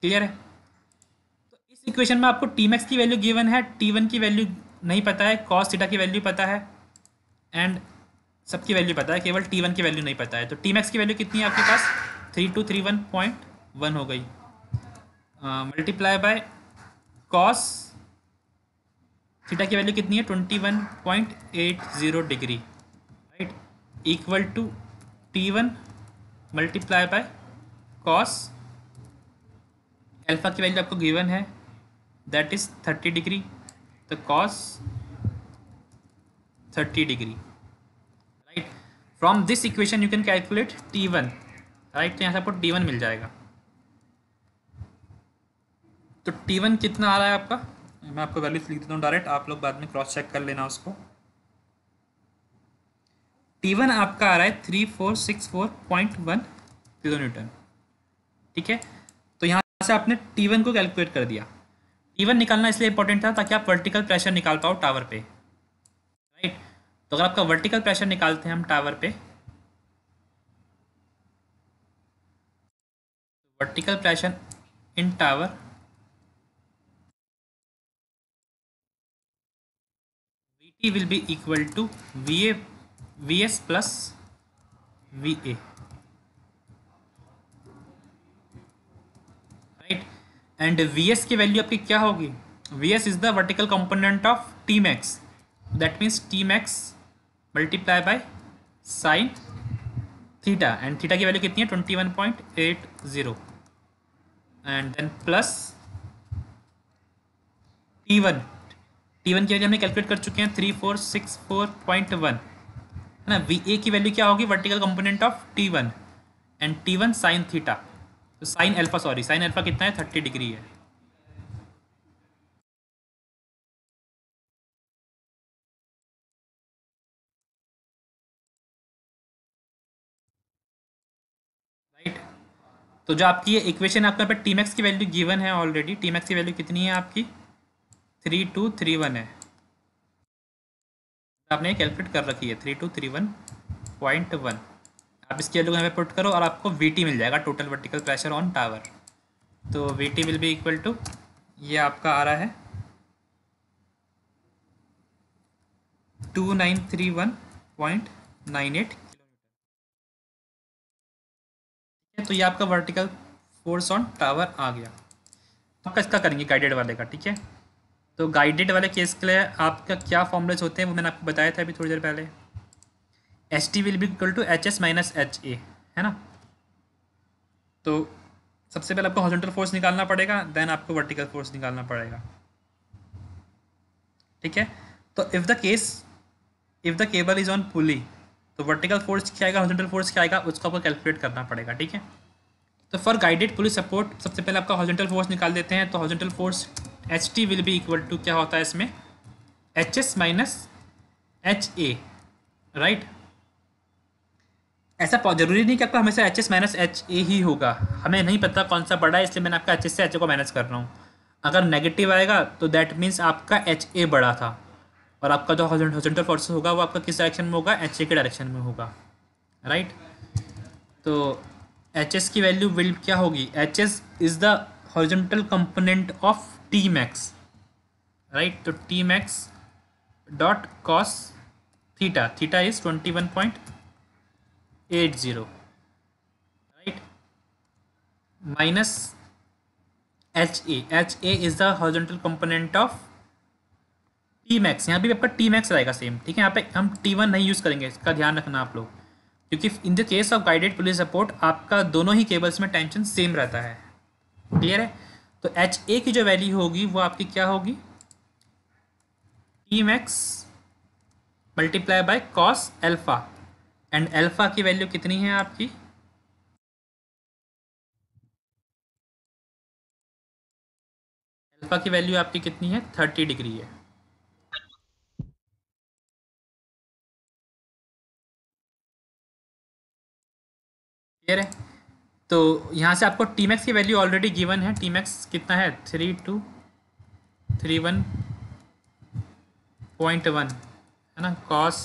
क्लियर है तो इस इक्वेशन में आपको टी मैक्स की वैल्यू गिवन है टी वन की वैल्यू नहीं पता है कॉस थीटा की वैल्यू पता है एंड सबकी वैल्यू पता है केवल टी वन की वैल्यू नहीं पता है तो टी मैक्स की वैल्यू कितनी है आपके पास three two three one point one हो गई मल्टीप्लाई बाय कॉस थीटा की वैल्यू कितनी है twenty one point eight zero degree right equal to T one multiply by cos alpha की वैल्यू आपको गिवन है दैट इज़ थर्टी डिग्री तो cos thirty degree right from this equation you can calculate T one right तो यहाँ से आपको T one मिल जाएगा तो टी वन कितना आ रहा है आपका मैं आपको वैल्यू लिख देता हूँ डायरेक्ट आप लोग बाद में क्रॉस चेक कर लेना उसको टी वन आपका आ रहा है three four six four point one kilo newton ठीक है से आपने टी वन को कैलकुलेट कर दिया टी वन निकालना इसलिए इंपॉर्टेंट था ताकि आप वर्टिकल प्रेशर निकाल पाओ टावर पे राइट तो अगर आपका वर्टिकल प्रेशर निकालते हैं हम टावर पे vertical pressure in tower T will be equal to V A V S plus V A and V S की वैल्यू आपकी क्या होगी V S is the vertical component of T max that means T max multiply by sine theta and theta की value कितनी है twenty one point eight zero and then plus T one T one की value हमने calculate कर चुके हैं three four six four point one है ना वी ए की वैल्यू क्या होगी vertical component of T one and T one sine theta तो sine alpha sorry sine alpha कितना है थर्टी डिग्री है राइट तो जो आपकी ये इक्वेशन आपके यहाँ पर टीमैक्स की वैल्यू गिवन है ऑलरेडी टीमैक्स की वैल्यू कितनी है आपकी थ्री टू थ्री वन है आपने कैलकुलेट कर रखी है three two three one point one आप इसके वैल्यू यहाँ पे पुट करो और आपको वी मिल जाएगा total vertical pressure on tower तो V T will be equal to ये आपका आ रहा है two nine three one point nine eight kilometer तो ये आपका वर्टिकल फोर्स ऑन टावर आ गया तो आपका इसका करेंगे गाइडेड वाले का ठीक है तो गाइडेड वाले केस के लिए आपका क्या फॉर्मूलेज होते हैं वो मैंने आपको बताया था अभी थोड़ी देर पहले H T will be equal to H S minus H A है ना तो सबसे पहले आपको हॉजेंटल फोर्स निकालना पड़ेगा देन आपको वर्टिकल फोर्स निकालना पड़ेगा ठीक है तो if the case if the cable is on pulley तो वर्टिकल फोर्स क्या आएगा हॉजेंटल फोर्स क्या आएगा उसको आपको कैलकुलेट करना पड़ेगा ठीक है तो फॉर गाइडेड पुलिस सपोर्ट सबसे पहले आपका हॉजेंटल फोर्स निकाल देते हैं तो horizontal force H T will be equal to क्या होता है इसमें H S minus H A right ऐसा जरूरी नहीं कि आपका हमेशा H S minus H A ही होगा हमें नहीं पता कौन सा बड़ा है इसलिए मैंने आपका एच एस से एच ए को माइनस कर रहा हूँ अगर नेगेटिव आएगा तो दैट मीन्स आपका एच ए बड़ा था और आपका जो हॉजेंटल फोर्स होगा वो आपका किस डायरेक्शन में होगा एच ए के डायरेक्शन में होगा राइट तो एच एस की वैल्यू विल क्या होगी H S is the horizontal component of T max right तो T max dot cos theta theta is twenty one point eight zero right minus H A H A is the horizontal component of T max यहाँ भी आपका T max रहेगा same ठीक है यहाँ पे हम टी वन नहीं यूज़ करेंगे इसका ध्यान रखना आप लोग क्योंकि in the case of guided pulleys support आपका दोनों ही केबल्स में टेंशन सेम रहता है क्लियर है तो एच ए की जो वैल्यू होगी वो आपकी क्या होगी T max multiply by cos alpha and alpha की वैल्यू कितनी है आपकी अल्फ़ा की वैल्यू आपकी कितनी है थर्टी डिग्री है क्लियर है तो यहां से आपको टीमेक्स की वैल्यू ऑलरेडी गिवन है टीमेक्स कितना है three two three one point one है ना cos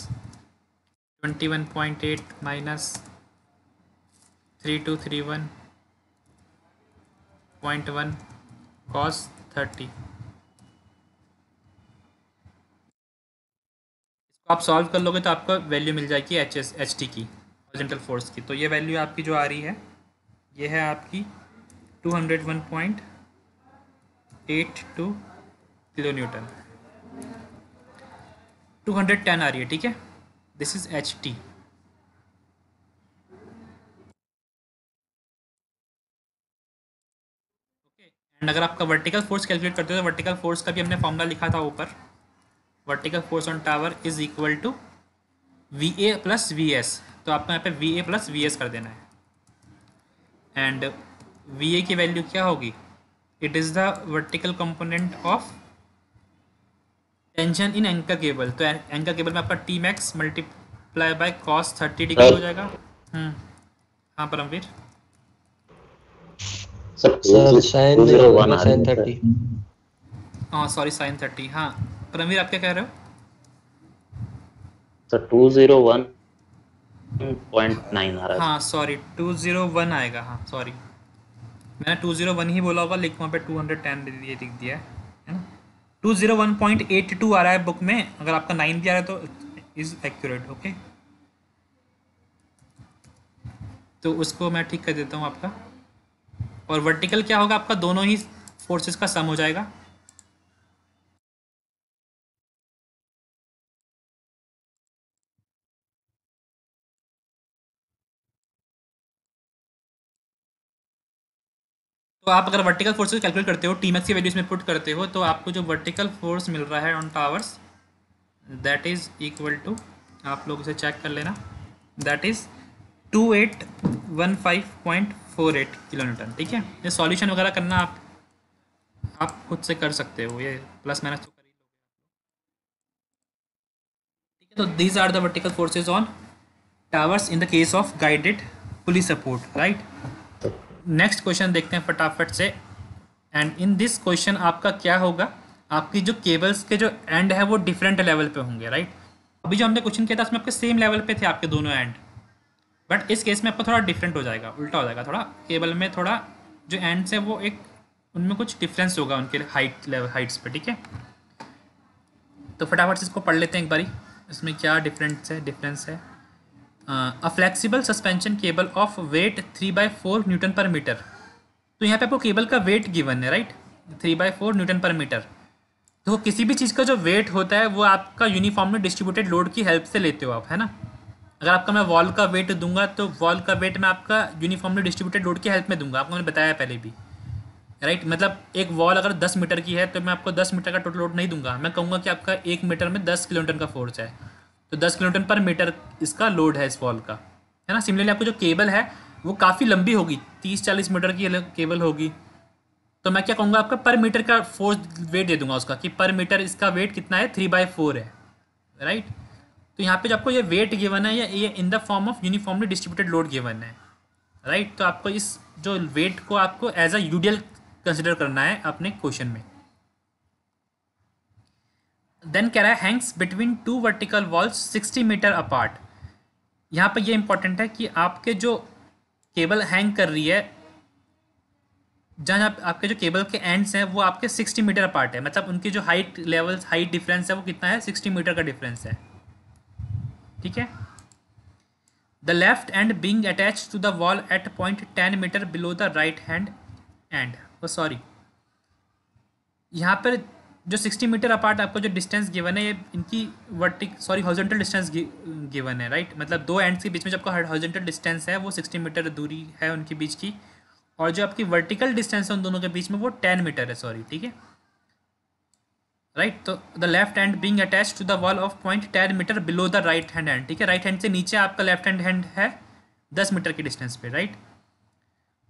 twenty one point eight minus three two three one point one cos thirty इसको आप सॉल्व कर लोगे तो आपको वैल्यू मिल जाएगी एच एस एच टी की हॉरिजेंटल फोर्स की तो ये वैल्यू आपकी जो आ रही है ये है आपकी two hundred one point eight two kilo newton two hundred ten आ रही है ठीक है this is ht एंड अगर आपका वर्टिकल फोर्स कैलकुलेट करते हो तो वर्टिकल फोर्स का भी हमने फॉर्मूला लिखा था ऊपर vertical force on tower is equal to V A plus V S तो आपको यहाँ पे V A plus V S कर देना है एंड वी ए की वैल्यू क्या होगी it is the vertical component of tension in anchor cable तो एंकर केबल में आपका T max multiply by cos thirty degree हो जाएगा हम्म। हाँ परमवीर सॉरी साइन थर्टी हाँ, हाँ परमवीर आप क्या कह रहे हो sir two zero one point nine आ रहा है हाँ सॉरी टू जीरो वन आएगा हाँ सॉरी मैंने टू जीरो वन ही बोला होगा लेकिन वहाँ पे टू हंड्रेड टेन दिख दिया है two zero one point eight two आ रहा है बुक में अगर आपका नाइन भी आ रहा है तो इज़ एक्यूरेट ओके तो उसको मैं ठीक कर देता हूँ आपका और वर्टिकल क्या होगा आपका दोनों ही फोर्सेस का सम हो जाएगा तो आप अगर वर्टिकल फोर्स को कैलकुलेट करते हो टी मैक्स की वैल्यू इसमें पुट करते हो तो आपको जो वर्टिकल फोर्स मिल रहा है on towers that is equal to आप लोग इसे चेक कर लेना that is two eight one five point four eight kilometer ठीक है ये सॉल्यूशन वगैरह करना आप आप खुद से कर सकते हो ये प्लस माइनस तो कर ही ठीक है तो these are the vertical forces on towers in the case of guided pulleys support right next question देखते हैं फटाफट से एंड इन दिस क्वेश्चन आपका क्या होगा आपकी जो केबल्स के जो एंड है वो डिफरेंट लेवल पे होंगे राइट अभी जो हमने क्वेश्चन किया था उसमें आपके सेम लेवल पे थे आपके दोनों एंड बट इस केस में आपका थोड़ा डिफरेंट हो जाएगा उल्टा हो जाएगा थोड़ा केबल में थोड़ा जो एंड्स है वो एक उनमें कुछ डिफरेंस होगा उनके हाइट लेवल हाइट्स पर ठीक है तो फटाफट से इसको पढ़ लेते हैं एक बारी इसमें क्या डिफरेंस है डिफरेंस है a flexible suspension cable of weight three by four newton per meter तो यहाँ पे आपको केबल का वेट गिवन है right three by four newton per meter तो किसी भी चीज़ का जो वेट होता है वो आपका यूनिफॉर्मली डिस्ट्रीब्यूटेड लोड की हेल्प से लेते हो आप है ना अगर आपका मैं वॉल का वेट दूंगा तो वॉल का वेट मैं आपका यूनिफॉर्मली डिस्ट्रीब्यूटेड लोड की हेल्प में दूंगा आपको मैंने बताया पहले भी राइट मतलब एक वॉल अगर दस मीटर की है तो मैं आपको दस मीटर का टोटल लोड नहीं दूंगा मैं कहूँगा कि आपका एक मीटर में दस किलोमीटर का फोर्स है तो दस किलोमीटर पर मीटर इसका लोड है इस वॉल का है ना सिमिलरली आपको जो केबल है वो काफ़ी लंबी होगी तीस चालीस मीटर की केबल होगी तो मैं क्या कहूँगा आपका पर मीटर का फोर्स वेट दे दूंगा उसका कि पर मीटर इसका वेट कितना है थ्री बाई फोर है राइट तो यहाँ पे जो आपको ये वेट गिवन है या ये in the form of uniformly distributed load given है राइट तो आपको इस जो वेट को आपको एज अ यूडियल कंसिडर करना है अपने क्वेश्चन में देन कह रहा है hangs between two vertical walls 60 meter apart यहाँ पर ये इंपॉर्टेंट है कि आपके जो केबल हैंग कर रही है जहाँ जहाँ आपके जो केबल के एंड्स हैं वो आपके 60 मीटर अपार्ट है मतलब उनकी जो हाइट लेवल हाइट डिफरेंस है वो कितना है 60 मीटर का डिफरेंस है ठीक है the left end being attach to the wall at point ten meter below the right hand end sorry यहाँ पर जो 60 मीटर अपार्ट आपको जो डिस्टेंस गिवन है ये इनकी वर्टिक सॉरी हॉजेंटल डिस्टेंस गिवन है राइट मतलब दो एंड्स के बीच में जो आपका हॉजेंटल डिस्टेंस है वो 60 मीटर दूरी है उनके बीच की और जो आपकी वर्टिकल डिस्टेंस है उन दोनों के बीच में वो 10 मीटर है सॉरी ठीक है राइट तो the left hand being attach to the wall of point ten meter below the right hand hand ठीक है राइट हैंड से नीचे आपका लेफ्ट हैंड हैंड है दस मीटर के डिस्टेंस पे right right?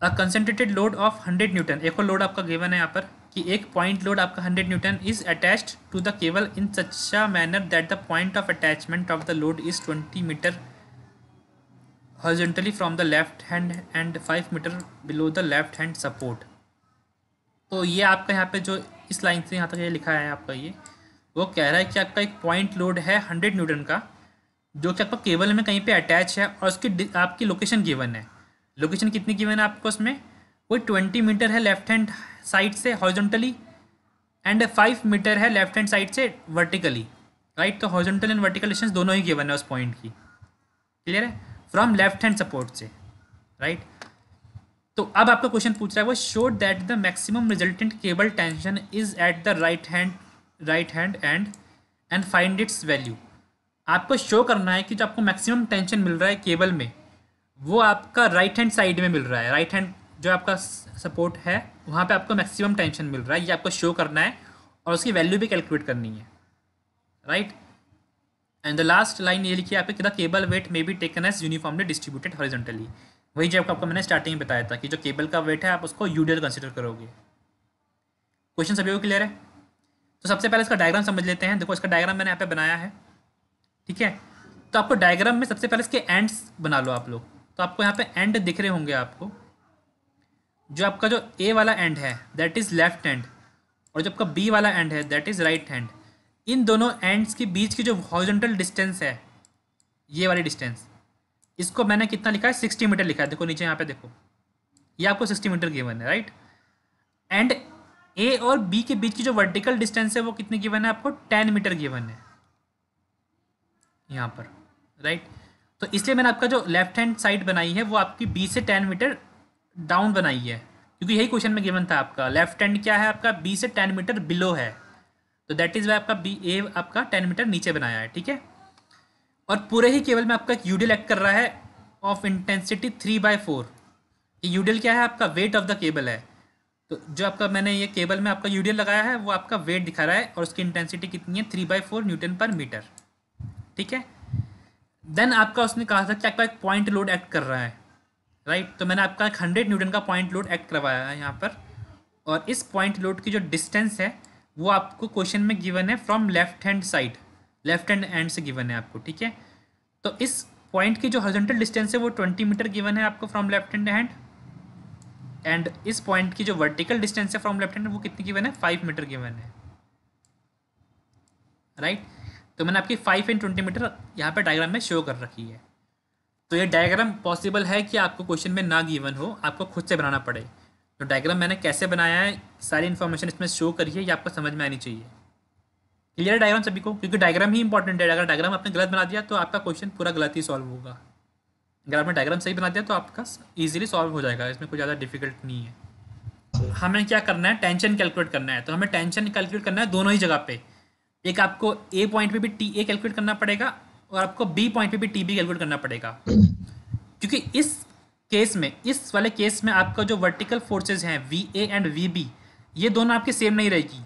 A concentrated load of hundred newton एक और लोड आपका गिवन है यहाँ पर कि एक पॉइंट लोड आपका hundred newton is attached to the cable in such a manner that the point of attachment of the load is twenty meter horizontally from the left hand end five meter below the left hand support तो ये आपका यहाँ पे जो इस line से यहाँ तक ये लिखा है आपका ये वो कह रहा है कि आपका एक पॉइंट लोड है हंड्रेड न्यूटन का जो कि आपका केबल में कहीं पे अटैच है और उसकी आपकी लोकेशन गिवन है लोकेशन कितनी गिवन है आपको उसमें कोई ट्वेंटी मीटर है लेफ्ट हैंड साइड से हॉर्जेंटली एंड फाइव मीटर है लेफ्ट हैंड साइड से वर्टिकली राइट तो हॉर्जोंटल एंड वर्टिकल डिस्टेंस दोनों ही गिवन है उस पॉइंट की क्लियर है फ्रॉम लेफ्ट हैंड सपोर्ट से राइट तो अब आपका क्वेश्चन पूछ रहा है वो show that the maximum resultant cable tension is at the right hand right hand and and find its value आपको शो करना है कि जो आपको मैक्सिमम टेंशन मिल रहा है केबल में वो आपका राइट हैंड साइड में मिल रहा है राइट हैंड जो आपका सपोर्ट है वहाँ पे आपको मैक्सिमम टेंशन मिल रहा है ये आपको शो करना है और उसकी वैल्यू भी कैलकुलेट करनी है right and the last line ये लिखी है आपके the cable weight may be taken as uniformly distributed horizontally वही जब आपको मैंने स्टार्टिंग में बताया था कि जो केबल का वेट है आप उसको यूडियल कंसिडर करोगे क्वेश्चन सभी को क्लियर है तो सबसे पहले इसका डायग्राम समझ लेते हैं देखो इसका डायग्राम मैंने यहाँ पे बनाया है ठीक है तो आपको डायग्राम में सबसे पहले इसके एंड्स बना लो आप लोग तो आपको यहाँ पे एंड दिख रहे होंगे आपको जो आपका जो ए वाला एंड है दैट इज़ लेफ्ट एंड और जो आपका बी वाला एंड है दैट इज़ राइट हैंड इन दोनों एंड्स के बीच की जो हॉरिजॉन्टल डिस्टेंस है ये वाली डिस्टेंस इसको मैंने कितना लिखा है सिक्सटी मीटर लिखा है देखो नीचे यहाँ पे देखो ये आपको सिक्सटी मीटर गिवन है राइट एंड ए और बी के बीच की जो वर्टिकल डिस्टेंस है वो कितने गिवन है आपको टेन मीटर गिवन है यहाँ पर राइट तो इसलिए मैंने आपका जो लेफ्ट हैंड साइड बनाई है वो आपकी बीस से टेन मीटर डाउन बनाई है क्योंकि यही क्वेश्चन में गिवन था आपका लेफ्ट हैंड क्या है आपका बीस से टेन मीटर बिलो है तो दैट इज़ वाई आपका बी ए आपका टेन मीटर नीचे बनाया है ठीक है और पूरे ही केबल में आपका एक यूडियल एक्ट कर रहा है of intensity three by four ये यूडियल क्या है आपका वेट ऑफ द केबल है तो जो आपका मैंने ये केबल में आपका यूडियल लगाया है वो आपका वेट दिखा रहा है और उसकी इंटेंसिटी कितनी है three by four newton per metre ठीक है देन आपका उसने कहा था कि आपका एक पॉइंट लोड एक्ट कर रहा है राइट तो मैंने आपका एक हंड्रेड न्यूटन का पॉइंट लोड एक्ट करवाया है यहाँ पर और इस पॉइंट लोड की जो डिस्टेंस है वो आपको क्वेश्चन में गिवन है from left hand side left hand end से गिवन है आपको ठीक है तो इस पॉइंट की जो हॉरिजॉन्टल डिस्टेंस है वो ट्वेंटी मीटर गिवन है आपको from left hand hand end इस पॉइंट की जो वर्टिकल डिस्टेंस है फ्रॉम लेफ्ट हैंड वो कितनी गिवन है फाइव मीटर गिवन है राइट right? तो मैंने आपकी फाइव एंड ट्वेंटी मीटर यहाँ पर डायग्राम में शो कर रखी है तो ये डायग्राम पॉसिबल है कि आपको क्वेश्चन में ना गिवन हो आपको खुद से बनाना पड़े तो डायग्राम मैंने कैसे बनाया है सारी इन्फॉर्मेशन इसमें शो करिए ये आपको समझ में आनी चाहिए क्लियर है डायग्राम सभी को क्योंकि डायग्राम ही इंपॉर्टेंट है अगर डायग्राम आपने गलत बना दिया तो आपका क्वेश्चन पूरा गलत ही सॉल्व होगा अगर आपने डायग्राम सही बना दिया तो आपका ईजिली सॉल्व हो जाएगा इसमें कोई ज़्यादा डिफिकल्ट नहीं है हमें क्या करना है टेंशन कैलकुलेट करना है तो हमें टेंशन कैलकुलेट करना है दोनों ही जगह पर एक आपको ए पॉइंट पे भी टी ए कैलकुलेट करना पड़ेगा और आपको बी पॉइंट पे भी टी बी कैलकुलेट करना पड़ेगा क्योंकि इस केस में इस वाले केस में आपका जो वर्टिकल फोर्सेज हैं V A and V B ये दोनों आपकी सेम नहीं रहेगी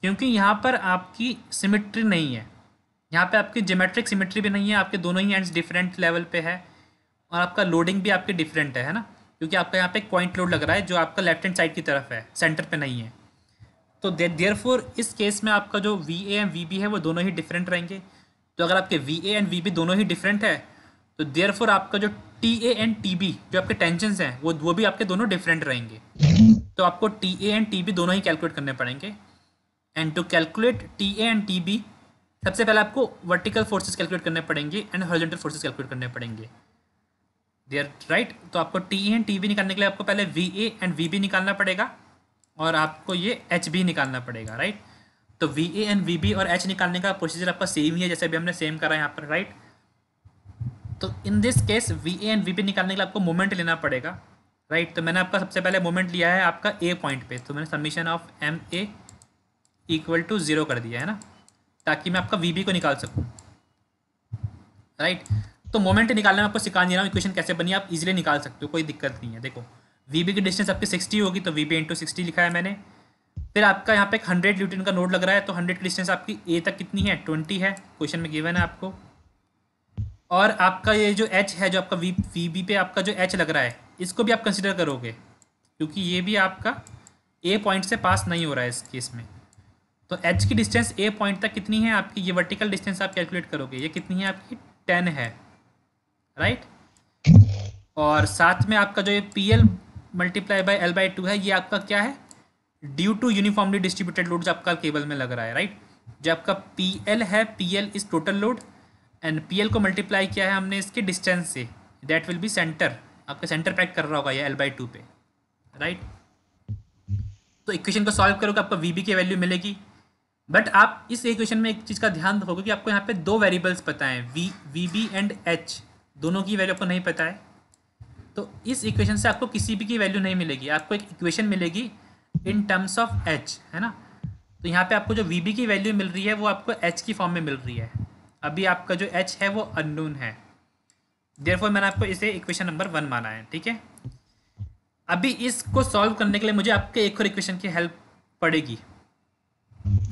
क्योंकि यहाँ पर आपकी सिमेट्री नहीं है यहाँ पे आपकी जोमेट्रिक सिमेट्री भी नहीं है आपके दोनों ही एंड्स डिफरेंट लेवल पे है और आपका लोडिंग भी आपके डिफरेंट है है ना क्योंकि आपका यहाँ पे एक पॉइंट लोड लग रहा है जो आपका लेफ्ट हैंड साइड की तरफ है सेंटर पे नहीं है तो देर फोर इस केस में आपका जो V A and V B है वो दोनों ही डिफरेंट रहेंगे तो अगर आपके V A and V B दोनों ही डिफरेंट है तो देर फोर आपका जो T A and T B जो आपके टेंशन हैं वो वो भी आपके दोनों डिफरेंट रहेंगे तो आपको T A and T B दोनों ही कैलकुलेट करने पड़ेंगे and to calculate T A and T B सबसे पहले आपको वर्टिकल फोर्सेज कैलकुलेट करने पड़ेंगे एंड हॉरिजॉन्टल फोर्सेज कैलकुलेट करने पड़ेंगे देयर राइट right? तो आपको T A and T B निकालने के लिए आपको पहले V A and V B निकालना पड़ेगा और आपको ये एच बी निकालना पड़ेगा राइट तो V A and V B और एच निकालने का प्रोसीजर आपका सेम ही है जैसे अभी हमने सेम करा यहाँ पर राइट तो in this case V A and V B निकालने के लिए आपको मोमेंट लेना पड़ेगा राइट तो मैंने आपका सबसे पहले मोमेंट लिया है आपका ए पॉइंट पे तो मैंने submission of M A equal to zero कर दिया है ना ताकि मैं आपका वी बी को निकाल सकूँ राइट तो मोमेंट निकालना मैं आपको सिखा नहीं रहा हूँ इक्वेशन कैसे बनी आप इजीली निकाल सकते हो कोई दिक्कत नहीं है देखो वी की डिस्टेंस आपकी सिक्सटी होगी तो वी बी इंटू सिक्सटी लिखा है मैंने फिर आपका यहाँ पे एक हंड्रेड न्यूटन का नोड लग रहा है तो हंड्रेड की डिस्टेंस आपकी ए तक कितनी है ट्वेंटी है क्वेश्चन में गिवन है आपको और आपका ये जो एच है जो आपका वी वी बी पे आपका जो एच लग रहा है इसको भी आप कंसिडर करोगे क्योंकि ये भी आपका ए पॉइंट से पास नहीं हो रहा है इस केस में तो एच की डिस्टेंस ए पॉइंट तक कितनी है आपकी ये वर्टिकल डिस्टेंस आप कैलकुलेट करोगे ये कितनी है आपकी टेन है राइट और साथ में आपका जो ये P L multiply by L by two है ये आपका क्या है due to uniformly distributed load जो आपका केबल में लग रहा है राइट जो आपका पी एल है P L is total load and P L को मल्टीप्लाई किया है हमने इसके डिस्टेंस से दैट विल बी सेंटर आपका सेंटर पैक कर रहा होगा ये एल बाई टू पे राइट तो इक्वेशन को सॉल्व करोगे आपको वी बी की वैल्यू मिलेगी बट आप इस इक्वेशन में एक चीज़ का ध्यान रखोगे कि आपको यहाँ पे दो वेरिएबल्स पता है V V B and H दोनों की वैल्यू आपको नहीं पता है तो इस इक्वेशन से आपको किसी भी की वैल्यू नहीं मिलेगी आपको एक इक्वेशन मिलेगी इन टर्म्स ऑफ एच है ना तो यहाँ पे आपको जो वी की वैल्यू मिल रही है वो आपको एच की फॉर्म में मिल रही है अभी आपका जो एच है वो अननोन है देयरफॉर मैंने आपको इसे इक्वेशन नंबर वन माना है ठीक है अभी इसको सॉल्व करने के लिए मुझे आपके एक और इक्वेशन की हेल्प पड़ेगी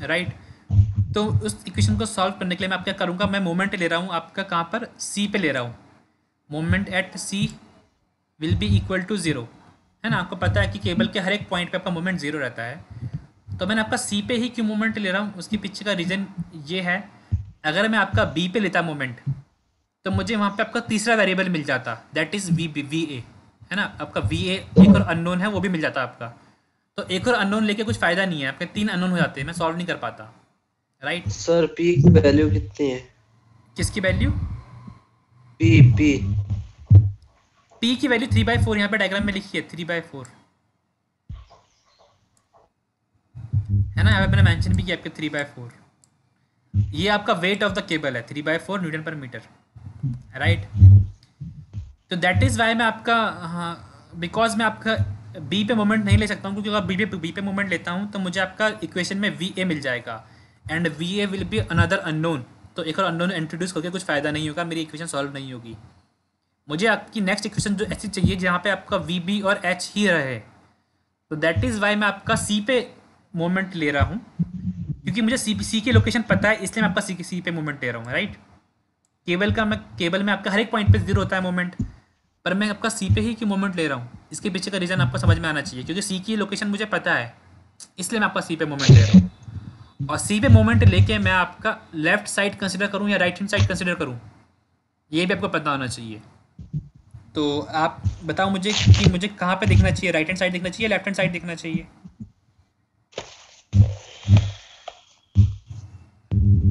राइट तो उस इक्वेशन को सॉल्व करने के लिए मैं आप क्या करूँगा मैं मोमेंट ले रहा हूँ आपका कहाँ पर सी पे ले रहा हूँ moment at C will be equal to zero है ना आपको पता है कि केबल के हर एक पॉइंट पे आपका मोमेंट ज़ीरो रहता है तो मैंने आपका सी पे ही क्यों मोमेंट ले रहा हूँ उसके पीछे का रीज़न ये है अगर मैं आपका बी पे लेता मोमेंट तो मुझे वहाँ पे आपका तीसरा वेरिएबल मिल जाता that is V V A है ना आपका वी ए एक और अननोन है वो भी मिल जाता आपका तो एक और अननोन लेके कुछ फ़ायदा नहीं है आपके तीन अननोन हो जाते हैं मैं सॉल्व नहीं कर पाता राइट सर पी की वैल्यू कितनी है किसकी वैल्यू पी पी पी की वैल्यू थ्री बाई फोर यहाँ पे डायग्राम में लिखी है थ्री बाई फोर है ना यहाँ पे मैंने मेंशन भी किया आपके थ्री बाय फोर ये आपका वेट ऑफ द केबल है three by four newton per metre right तो दैट इज़ वाई मैं आपका हाँ बिकॉज मैं आपका बी पे मोमेंट नहीं ले सकता हूँ क्योंकि अगर बी पे बी पे मोमेंट लेता हूँ तो मुझे आपका इक्वेशन में वी ए मिल जाएगा and V A will be another unknown तो एक और अननोन इंट्रोड्यूस करके कुछ फ़ायदा नहीं होगा मेरी इक्वेशन सॉल्व नहीं होगी मुझे आपकी नेक्स्ट इक्वेशन जो ऐसी चाहिए जहाँ पे आपका वी बी और एच ही रहे तो दैट इज़ वाई मैं आपका सी पे मोमेंट ले रहा हूँ क्योंकि मुझे सी सी की लोकेशन पता है इसलिए मैं आपका सी सी पे मोमेंट ले रहा हूँ राइट केबल का मैं केबल में आपका हर एक पॉइंट पे जीरो होता है मोमेंट पर मैं आपका सी पे ही की मोमेंट ले रहा हूँ इसके पीछे का रीज़न आपको समझ में आना चाहिए क्योंकि सी की लोकेशन मुझे पता है इसलिए मैं आपका सी पे मोमेंट ले रहा हूँ और सी पे मोमेंट लेके मैं आपका लेफ्ट साइड कंसिडर करूँ या राइट हैंड साइड कंसिडर करूँ ये भी आपको पता होना चाहिए तो आप बताओ मुझे कि मुझे कहाँ पे देखना चाहिए राइट हैंड साइड देखना चाहिए लेफ्ट हैंड साइड देखना चाहिए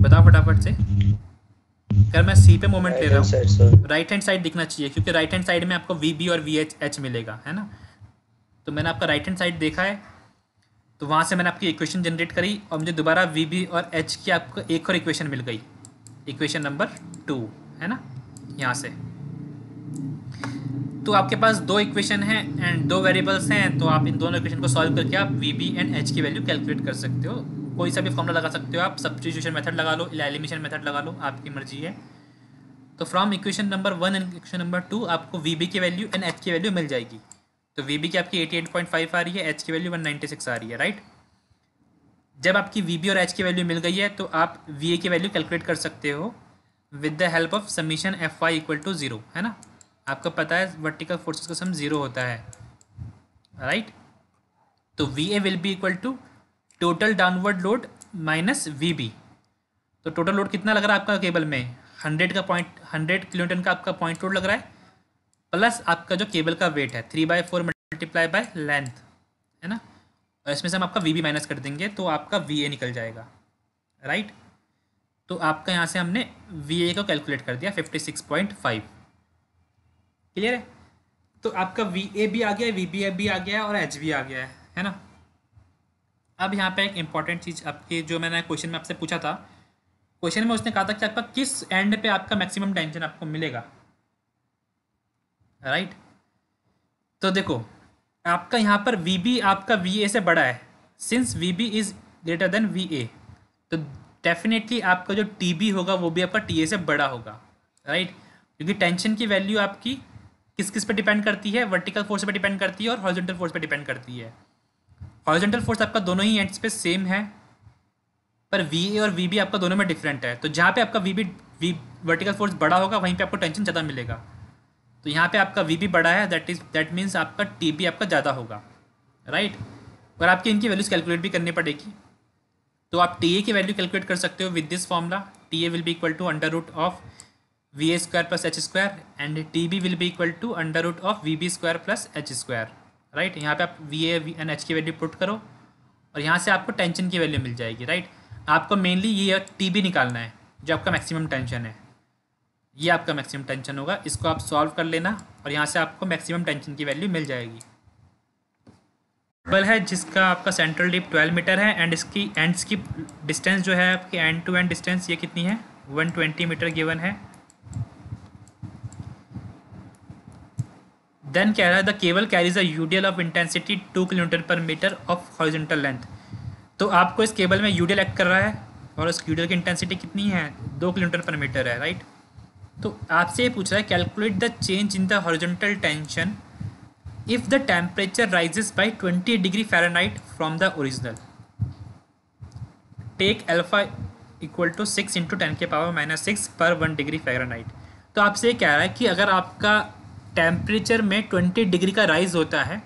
बताओ फटाफट से अगर मैं सी पे मोमेंट ले रहा हूँ राइट हैंड साइड दिखना चाहिए क्योंकि राइट हैंड साइड में आपको वी बी और वी एच एच मिलेगा है ना तो मैंने आपका राइट हैंड साइड देखा है तो वहाँ से मैंने आपकी इक्वेशन जनरेट करी और मुझे दोबारा वी बी और एच की आपको एक और इक्वेशन मिल गई इक्वेशन नंबर टू है ना यहाँ से तो आपके पास दो इक्वेशन हैं एंड दो वेरिएबल्स हैं तो आप इन दोनों इक्वेशन को सॉल्व करके आप वी बी एंड एच की वैल्यू कैलकुलेट कर सकते हो कोई सा भी फॉर्मला लगा सकते हो आप सब्सिट्यूशन मेथड लगा लो एलिमिनेशन मेथड लगा लो आपकी मर्जी है तो from equation number one and equation number two आपको वी बी की वैल्यू एंड एच की वैल्यू मिल जाएगी तो वी बी की आपकी एटी एट पॉइंट फाइव आ रही है एच की वैल्यू वन नाइनटी सिक्स आ रही है राइट जब आपकी वी बी और एच की वैल्यू मिल गई है तो आप वी ए की वैल्यू कैलकुलेट कर सकते हो with the help of summation F Y equal to zero है ना आपका पता है वर्टिकल फोर्सेस का सम ज़ीरो होता है राइट right? तो V A will be equal to total downward load minus V B तो टोटल लोड कितना लग रहा है आपका केबल में हंड्रेड का पॉइंट हंड्रेड किलोमीटर का आपका पॉइंट लोड लग रहा है प्लस आपका जो केबल का वेट है three by four multiply by length है ना और इसमें से हम आपका वी बी माइनस कर देंगे तो आपका वी ए निकल जाएगा राइट right? तो आपका यहाँ से हमने वी ए को कैलकुलेट कर दिया fifty six point five clear है तो आपका वी ए भी आ गया है वी बी ए भी आ गया है और एच भी आ गया है है ना अब यहाँ पे एक इंपॉर्टेंट चीज़ आपके जो मैंने क्वेश्चन में आपसे पूछा था क्वेश्चन में उसने कहा था कि आपका किस एंड पे आपका मैक्सिमम टेंशन आपको मिलेगा राइट तो देखो आपका यहाँ पर वी बी आपका वी ए से बड़ा है since V B is greater than V A तो डेफिनेटली आपका जो टी बी होगा वो भी आपका टी ए से बड़ा होगा राइट क्योंकि टेंशन की वैल्यू आपकी किस किस पे डिपेंड करती है वर्टिकल फोर्स पे डिपेंड करती है और हॉरिजॉन्टल फोर्स पे डिपेंड करती है हॉरिजॉन्टल फोर्स आपका दोनों ही एंड्स पे सेम है पर वी ए और वी बी आपका दोनों में डिफरेंट है तो जहाँ पे आपका V B V vertical force बड़ा होगा वहीं पे आपको टेंशन ज़्यादा मिलेगा तो यहाँ पे आपका वी बी बड़ा है दैट इज दैट मीन्स आपका टी बी आपका ज़्यादा होगा राइट और आपके इनकी वैल्यूज कैलकुलेट भी करनी पड़ेगी तो आप टी ए की वैल्यू कैलकुलेट कर सकते हो with this formula T A will be equal to under root of V A square plus H square and T B will be equal to under root of V B square plus H square right यहाँ पे आप V A and H की value put करो और यहाँ से आपको tension की वैल्यू मिल जाएगी राइट right? आपको मेनली ये टी बी निकालना है जो आपका मैक्सिमम टेंशन है ये आपका मैक्सिमम टेंशन होगा इसको आप सॉल्व कर लेना और यहाँ से आपको मैक्सिमम टेंशन की वैल्यू मिल जाएगी बल है जिसका आपका सेंट्रल डिप ट्वेल्व मीटर है एंड इसकी एंड्स की डिस्टेंस जो है आपकी एंड टू एंड डिस्टेंस ये कितनी है वन ट्वेंटी मीटर गिवन है देन कह रहा है the cable carries a UDL of intensity two kilometre per metre of horizontal length तो आपको इस केबल में यूडियल एक्ट कर रहा है और उस यूडियल की इंटेंसिटी कितनी है दो किलोमीटर पर मीटर है राइट तो आपसे ये पूछ रहा है calculate the change in the horizontal tension if the temperature rises by twenty degree Fahrenheit from the original take alpha equal to six into ten के power minus six per one degree Fahrenheit तो आपसे ये कह रहा है कि अगर आपका टेम्परेचर में ट्वेंटी डिग्री का राइज होता है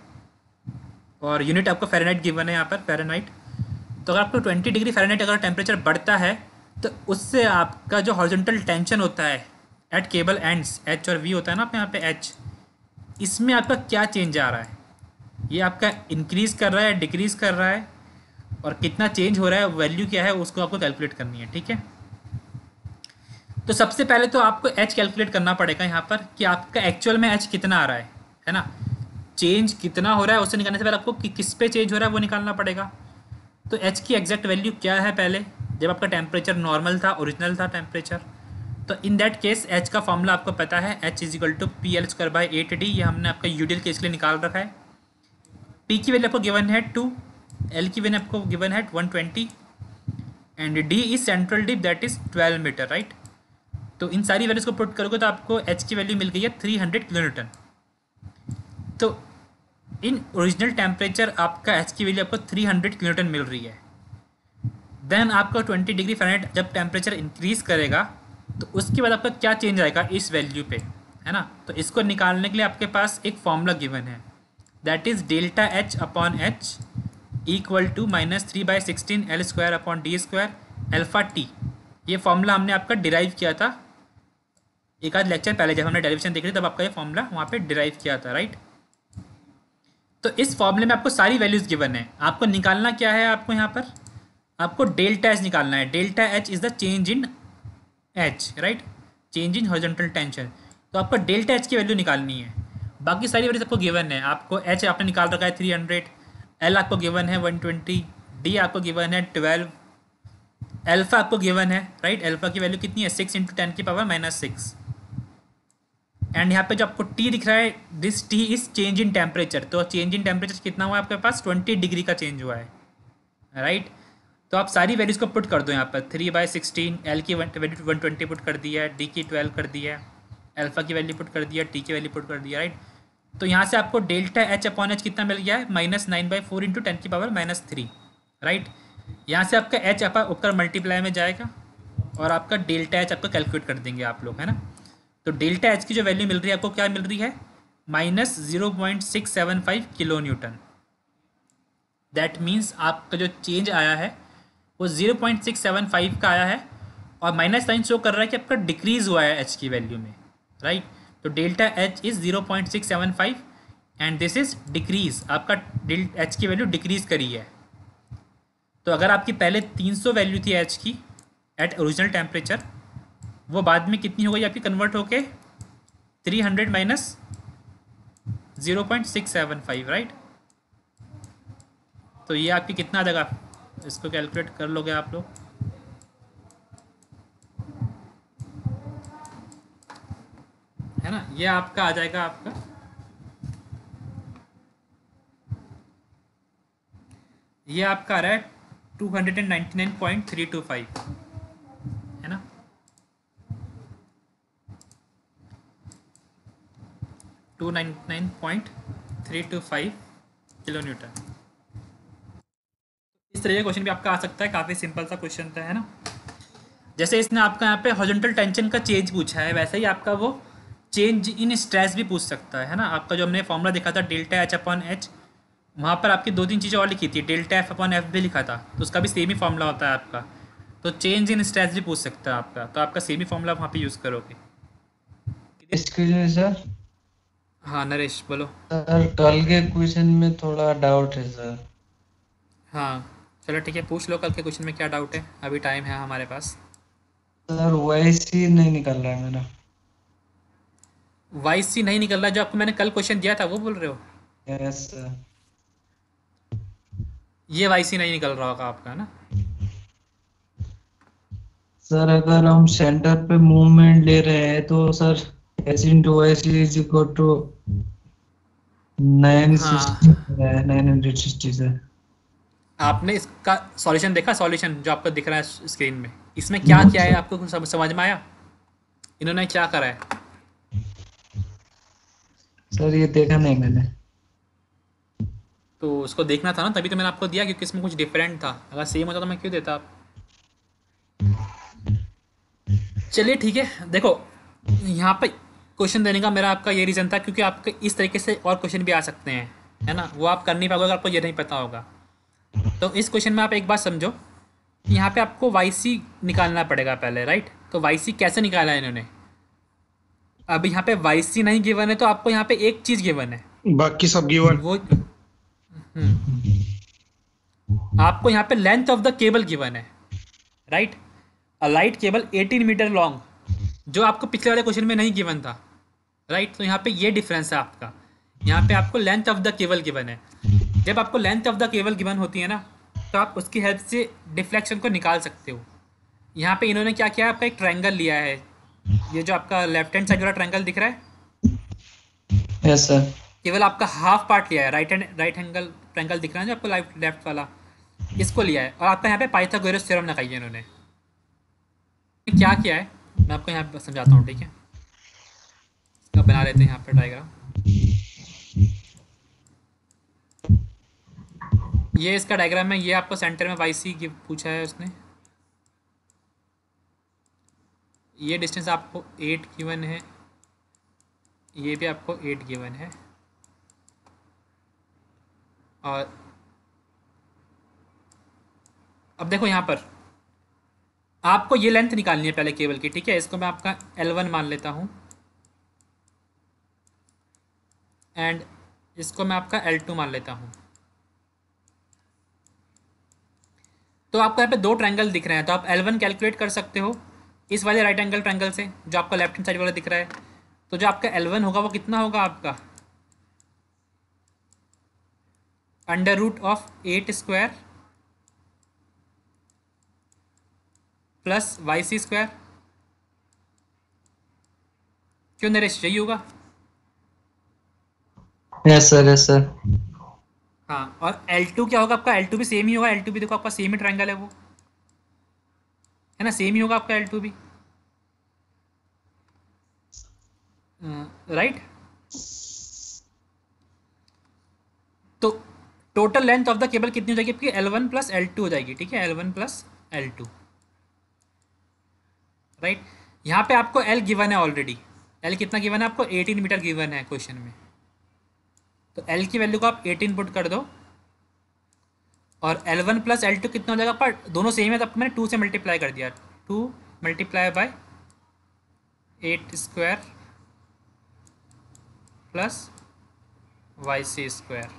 और यूनिट आपको फेरेनाइट गिवन है यहाँ पर फेरेनाइट तो अगर आपको ट्वेंटी डिग्री फेरेनाइट अगर टेम्परेचर बढ़ता है तो उससे आपका जो हॉर्जेंटल टेंशन होता है एट केबल एंड्स एच और वी होता है ना यहाँ पे एच इसमें आपका क्या चेंज आ रहा है ये आपका इंक्रीज़ कर रहा है डिक्रीज़ कर रहा है और कितना चेंज हो रहा है वैल्यू क्या है उसको आपको कैलकुलेट करनी है ठीक है तो सबसे पहले तो आपको एच कैलकुलेट करना पड़ेगा यहाँ पर कि आपका एक्चुअल में एच कितना आ रहा है है ना चेंज कितना हो रहा है उसे निकालने से पहले आपको कि किस पे चेंज हो रहा है वो निकालना पड़ेगा तो एच की एग्जैक्ट वैल्यू क्या है पहले जब आपका टेम्परेचर नॉर्मल था ओरिजिनल था टेम्परेचर तो इन दैट केस एच का फॉर्मूला आपको पता है H is equal to P L square by eight D ये हमने आपका यूडियल केस के लिए निकाल रखा है पी की वैल्यू आपको गिवन है टू एल की वैल्यू आपको गिवन है one twenty and D is central dip that is twelve metre right तो इन सारी वैल्यूज़ को पुट करोगे तो आपको एच की वैल्यू मिल गई है थ्री हंड्रेड किलो न्यूटन तो इन ओरिजिनल टेम्परेचर आपका एच की वैल्यू आपको थ्री हंड्रेड किलो न्यूटन मिल रही है देन आपका ट्वेंटी डिग्री फारेनहाइट जब टेम्परेचर इंक्रीज़ करेगा तो उसके बाद आपका क्या चेंज आएगा इस वैल्यू पे है ना तो इसको निकालने के लिए आपके पास एक फॉर्मूला गिवन है that is delta H upon H equal to minus three by sixteen L square upon D square alpha T ये फॉर्मूला हमने आपका डिराइव किया था एक आध लेक्चर पहले जब हमने डेरिवेशन देखी थी तब आपका ये फॉर्मूला वहाँ पे डिराइव किया था राइट तो इस फॉर्मूले में आपको सारी वैल्यूज़ गिवन है आपको निकालना क्या है आपको यहाँ पर आपको डेल्टा एच निकालना है delta H is the change in H right change in horizontal tension तो आपको डेल्टा एच की वैल्यू निकालनी है बाकी सारी वैल्यूज आपको गिवन है आपको एच आपने निकाल रखा है थ्री हंड्रेड एल आपको गिवन है वन ट्वेंटी डी आपको गिवन है ट्वेल्व एल्फ़ा आपको गिवन है राइट एल्फ़ा की वैल्यू कितनी है सिक्स इंटू टेन की पावर माइनस सिक्स एंड यहाँ पे जो आपको टी दिख रहा है this T is change in temperature तो चेंज इन टेम्परेचर कितना हुआ है आपके पास ट्वेंटी डिग्री का चेंज हुआ है राइट right? तो आप सारी वैल्यूज़ को पुट कर दो यहाँ पर थ्री बाई सिक्सटीन एल की वैल्यू वन ट्वेंटी पुट कर दिया है डी की ट्वेल्व कर दिया है एल्फा की वैल्यू पुट कर दिया टी की वैल्यू पुट कर दिया राइट तो यहाँ से आपको डेल्टा एच अपॉन एच कितना मिल गया है minus nine by four into ten की पावर माइनस थ्री राइट यहाँ से आपका एच अपा ऊपर मल्टीप्लाई में जाएगा और आपका डेल्टा एच आपका कैलकुलेट कर देंगे आप लोग है ना तो डेल्टा एच की जो वैल्यू मिल रही है आपको क्या मिल रही है minus zero point six seven five kilo newton that means आपका जो चेंज आया है वो zero point six seven five का आया है और माइनस साइन शो कर रहा है कि आपका डिक्रीज हुआ है एच की वैल्यू में राइट right? तो delta H is zero point six seven five and this is decrease आपका डेल एच की वैल्यू डिक्रीज करी है तो अगर आपकी पहले तीन सौ वैल्यू थी एच की एट ओरिजिनल टेम्परेचर वो बाद में कितनी हो गई आपकी कन्वर्ट होके three hundred minus zero point six seven five right तो ये आपकी कितना आ जाएगा इसको कैलकुलेट कर लोगे आप लोग है ना ये आपका आ जाएगा आपका ये आपका आ रहा है two hundred and ninety nine point three two five two nine nine point three two five kilometre तो इस तरह का क्वेश्चन भी आपका आ सकता है काफ़ी सिंपल सा क्वेश्चन था तो है ना जैसे इसने आपका यहाँ पे हॉजेंटल टेंशन का चेंज पूछा है वैसे ही आपका वो चेंज इन स्ट्रेस भी पूछ सकता है ना आपका जो हमने फॉर्मूला देखा था डेल्टा एच अपॉन एच वहाँ पर आपकी दो तीन चीज़ें और लिखी थी डेल्टा एफ अपॉन एफ भी लिखा था तो उसका भी सेम ही फॉर्मूला होता है आपका तो चेंज इन स्ट्रेस भी पूछ सकता है आपका तो आपका सेम ही फॉर्मूला वहाँ पर यूज़ करोगे सर हाँ नरेश बोलो सर कल के क्वेश्चन में थोड़ा डाउट है सर हाँ चलो ठीक है पूछ लो कल के क्वेश्चन में क्या डाउट है अभी टाइम है हमारे पास सर वाई नहीं निकल रहा है मेरा वाई सी नहीं निकल रहा जो आपको मैंने कल क्वेश्चन दिया था वो बोल रहे हो यस सर ये वाई सी नहीं निकल रहा होगा आपका ना सर अगर हम सेंटर पे मूवमेंट ले रहे हैं तो sir into S is equal to nine nine hundred sixty sir आपने इसका सॉल्यूशन देखा सॉल्यूशन जो आपको दिख रहा है स्क्रीन में इसमें क्या किया है आपको समझ, समझ में आया इन्होंने क्या करा है सर ये देखा नहीं मैंने तो उसको देखना था ना तभी तो मैंने आपको दिया क्योंकि इसमें कुछ डिफरेंट था अगर सेम होता तो मैं क्यों देता आप चलिए ठीक है देखो यहाँ पे क्वेश्चन देने का मेरा आपका ये रीज़न था क्योंकि आपके इस तरीके से और क्वेश्चन भी आ सकते हैं है ना वो आप कर नहीं पाओगे अगर आपको ये नहीं पता होगा तो इस क्वेश्चन में आप एक बात समझो यहाँ पे आपको वाई निकालना पड़ेगा पहले राइट तो वाई कैसे निकाला है इन्होंने अब यहाँ पे वाई नहीं गिवन है तो आपको यहाँ पे एक चीज़ गिवन है बाकी सब गिवन वो हम्म। आपको यहाँ पे length of the cable given है right a light cable 18 metre long जो आपको पिछले वाले क्वेश्चन में नहीं गिवन था राइट तो यहाँ पे ये डिफरेंस है आपका यहाँ पे आपको length of the cable given है जब आपको length of the cable given होती है ना तो आप उसकी हेल्प से डिफ्लेक्शन को निकाल सकते हो यहाँ पे इन्होंने क्या किया है आपका एक ट्रायंगल लिया है ये जो आपका लेफ्ट हैंड साइड वाला ट्रायंगल दिख रहा है यस सर केवल आपका हाफ पार्ट लिया है right hand right angle triangle दिख रहा है जो आपको लेफ्ट लेफ्ट वाला इसको लिया है और आपका यहाँ पे पाइथागोरस थ्योरम लगाई है इन्होंने क्या किया है मैं आपको यहाँ समझाता हूँ ठीक है का बना लेते हैं यहाँ पर डायग्राम ये इसका डायग्राम है ये आपको सेंटर में वाई सी पूछा है उसने ये डिस्टेंस आपको एट गिवन है ये भी आपको एट गिवन है और अब देखो यहाँ पर आपको ये लेंथ निकालनी है पहले केबल की ठीक है इसको मैं आपका वन मान लेता हूँ एंड इसको मैं आपका एल टू मान लेता हूँ तो आपको यहाँ पे दो ट्रैंगल दिख रहे हैं तो आप एल वन कैलकुलेट कर सकते हो इस वाले राइट एंगल ट्रैंगल से जो आपका लेफ्ट हैंड साइड वाला दिख रहा है तो जो आपका एल वन होगा वो कितना होगा आपका under root of eight square plus y c square क्यों नरेश यही होगा यस सर यस सर हाँ और L2 क्या होगा आपका L2 भी सेम ही होगा L2 भी देखो आपका सेम ही ट्रायंगल है वो है ना सेम ही होगा आपका L2 भी राइट right? तो total length of the cable कितनी हो जाएगी आपकी L1 वन प्लस एल हो जाएगी ठीक है L1 one plus L right यहाँ पे आपको L गिवन है ऑलरेडी L कितना गिवन है आपको 18 मीटर गिवन है क्वेश्चन में तो एल की वैल्यू को आप एटीन पुट कर दो और L one plus L two कितना हो जाएगा पर दोनों सेम है तो मैंने टू से मल्टीप्लाई कर दिया two multiply by eight square plus y c square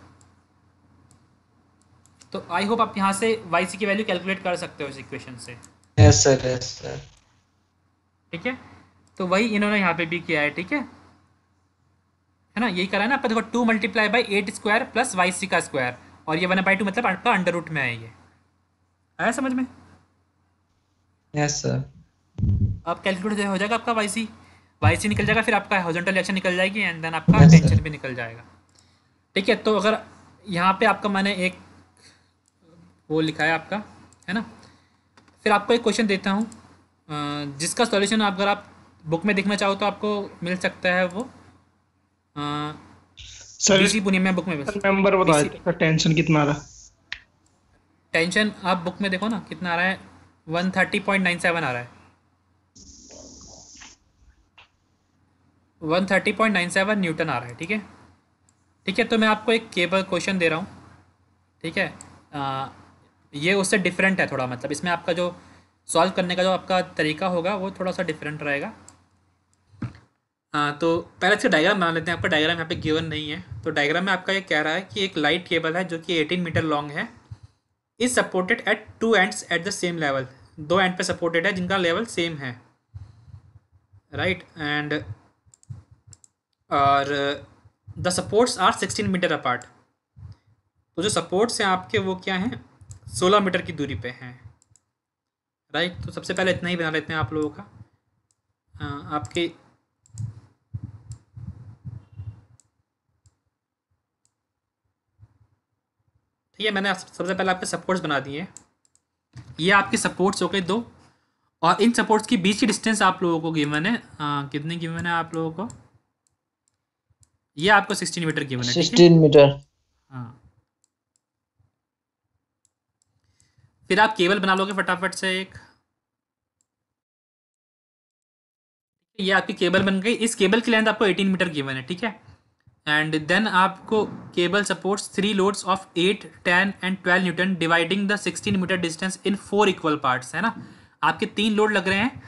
तो आई होप आप यहां से वाई सी की वैल्यू कैलकुलेट कर सकते हो इस इक्वेशन से यस सर यस सर ठीक है तो वही इन्होंने यहाँ पे भी किया है ठीक है है ना यही ना आपका देखो two multiply by eight square plus y c का स्क्वायर और ये वन बाई टू मतलब आपका अंडर रूट में है ये आया समझ में यस सर अब कैलकुलेट हो जाएगा आपका वाई सी वाई सी निकल जाएगा फिर आपका हॉजेंटल रिएक्शन निकल जाएगी एंड देन आपका yes, टेंशन भी निकल जाएगा ठीक है तो अगर यहाँ पे आपका मैंने एक वो लिखा है आपका है ना फिर आपको एक क्वेश्चन देता हूँ जिसका सॉल्यूशन अगर आप बुक में देखना चाहो तो आपको मिल सकता है वो सर डीसी पुनिया बुक में बस नंबर बता टेंशन कितना आ रहा टेंशन आप बुक में देखो ना कितना आ रहा है 130.97 आ रहा है 130.97 न्यूटन आ रहा है ठीक है ठीक है तो मैं आपको एक केबल क्वेश्चन दे रहा हूँ ठीक है आ, ये उससे डिफरेंट है थोड़ा मतलब इसमें आपका जो सॉल्व करने का जो आपका तरीका होगा वो थोड़ा सा डिफरेंट रहेगा हाँ तो पहले से डायग्राम बना लेते हैं आपका डायग्राम यहाँ पे गिवन नहीं है तो डायग्राम में आपका ये कह रहा है कि एक लाइट केबल है जो कि 18 मीटर लॉन्ग है is supported at two ends at the same level दो एंड पे सपोर्टेड है जिनका लेवल सेम है राइट एंड और the supports are sixteen metre apart तो जो सपोर्ट्स हैं आपके वो क्या हैं सोलह मीटर की दूरी पर हैं राइट तो सबसे पहले इतना ही बना लेते हैं आप लोगों का हाँ, आपके ठीक है मैंने सबसे पहले आपके सपोर्ट्स बना दिए हैं ये आपके सपोर्ट्स हो गए दो और इन सपोर्ट्स के बीच की डिस्टेंस आप लोगों को गिवन है आ, कितने गिवन है आप लोगों को ये आपको सिक्सटीन मीटर गिवन है सिक्सटीन मीटर हाँ फिर आप केबल बना लोगे फटाफट से एक ये आपकी केबल बन गई इस केबल की लेंथ आपको 18 मीटर गिवन है ठीक है एंड देन आपको cable supports three loads of eight ten and twelve newton dividing the sixteen metre distance in four equal parts है ना आपके तीन लोड लग रहे हैं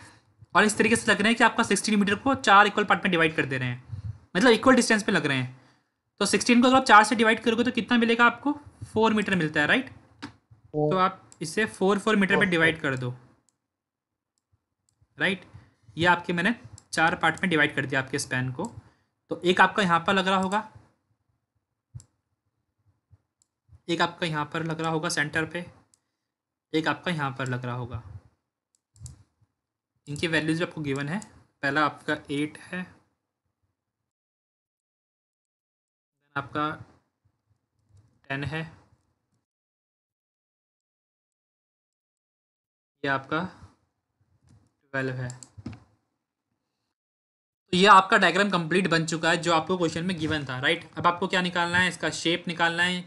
और इस तरीके से लग रहे हैं कि आपका सिक्सटीन मीटर को चार इक्वल पार्ट में डिवाइड कर दे रहे हैं मतलब इक्वल डिस्टेंस पे लग रहे हैं तो सिक्सटीन को अगर आप चार से डिवाइड करोगे तो कितना मिलेगा आपको फोर मीटर मिलता है राइट तो आप इसे फोर फोर मीटर पे डिवाइड कर दो राइट ये आपके मैंने चार पार्ट में डिवाइड कर दिया आपके स्पैन को तो एक आपका यहाँ पर लग रहा होगा एक आपका यहाँ पर लग रहा होगा सेंटर पे एक आपका यहाँ पर लग रहा होगा इनकी वैल्यूज आपको गिवन है पहला आपका एट है आपका टेन है ये आपका ट्वेल्व है तो ये आपका डायग्राम कंप्लीट बन चुका है जो आपको क्वेश्चन में गिवन था राइट अब आपको क्या निकालना है इसका शेप निकालना है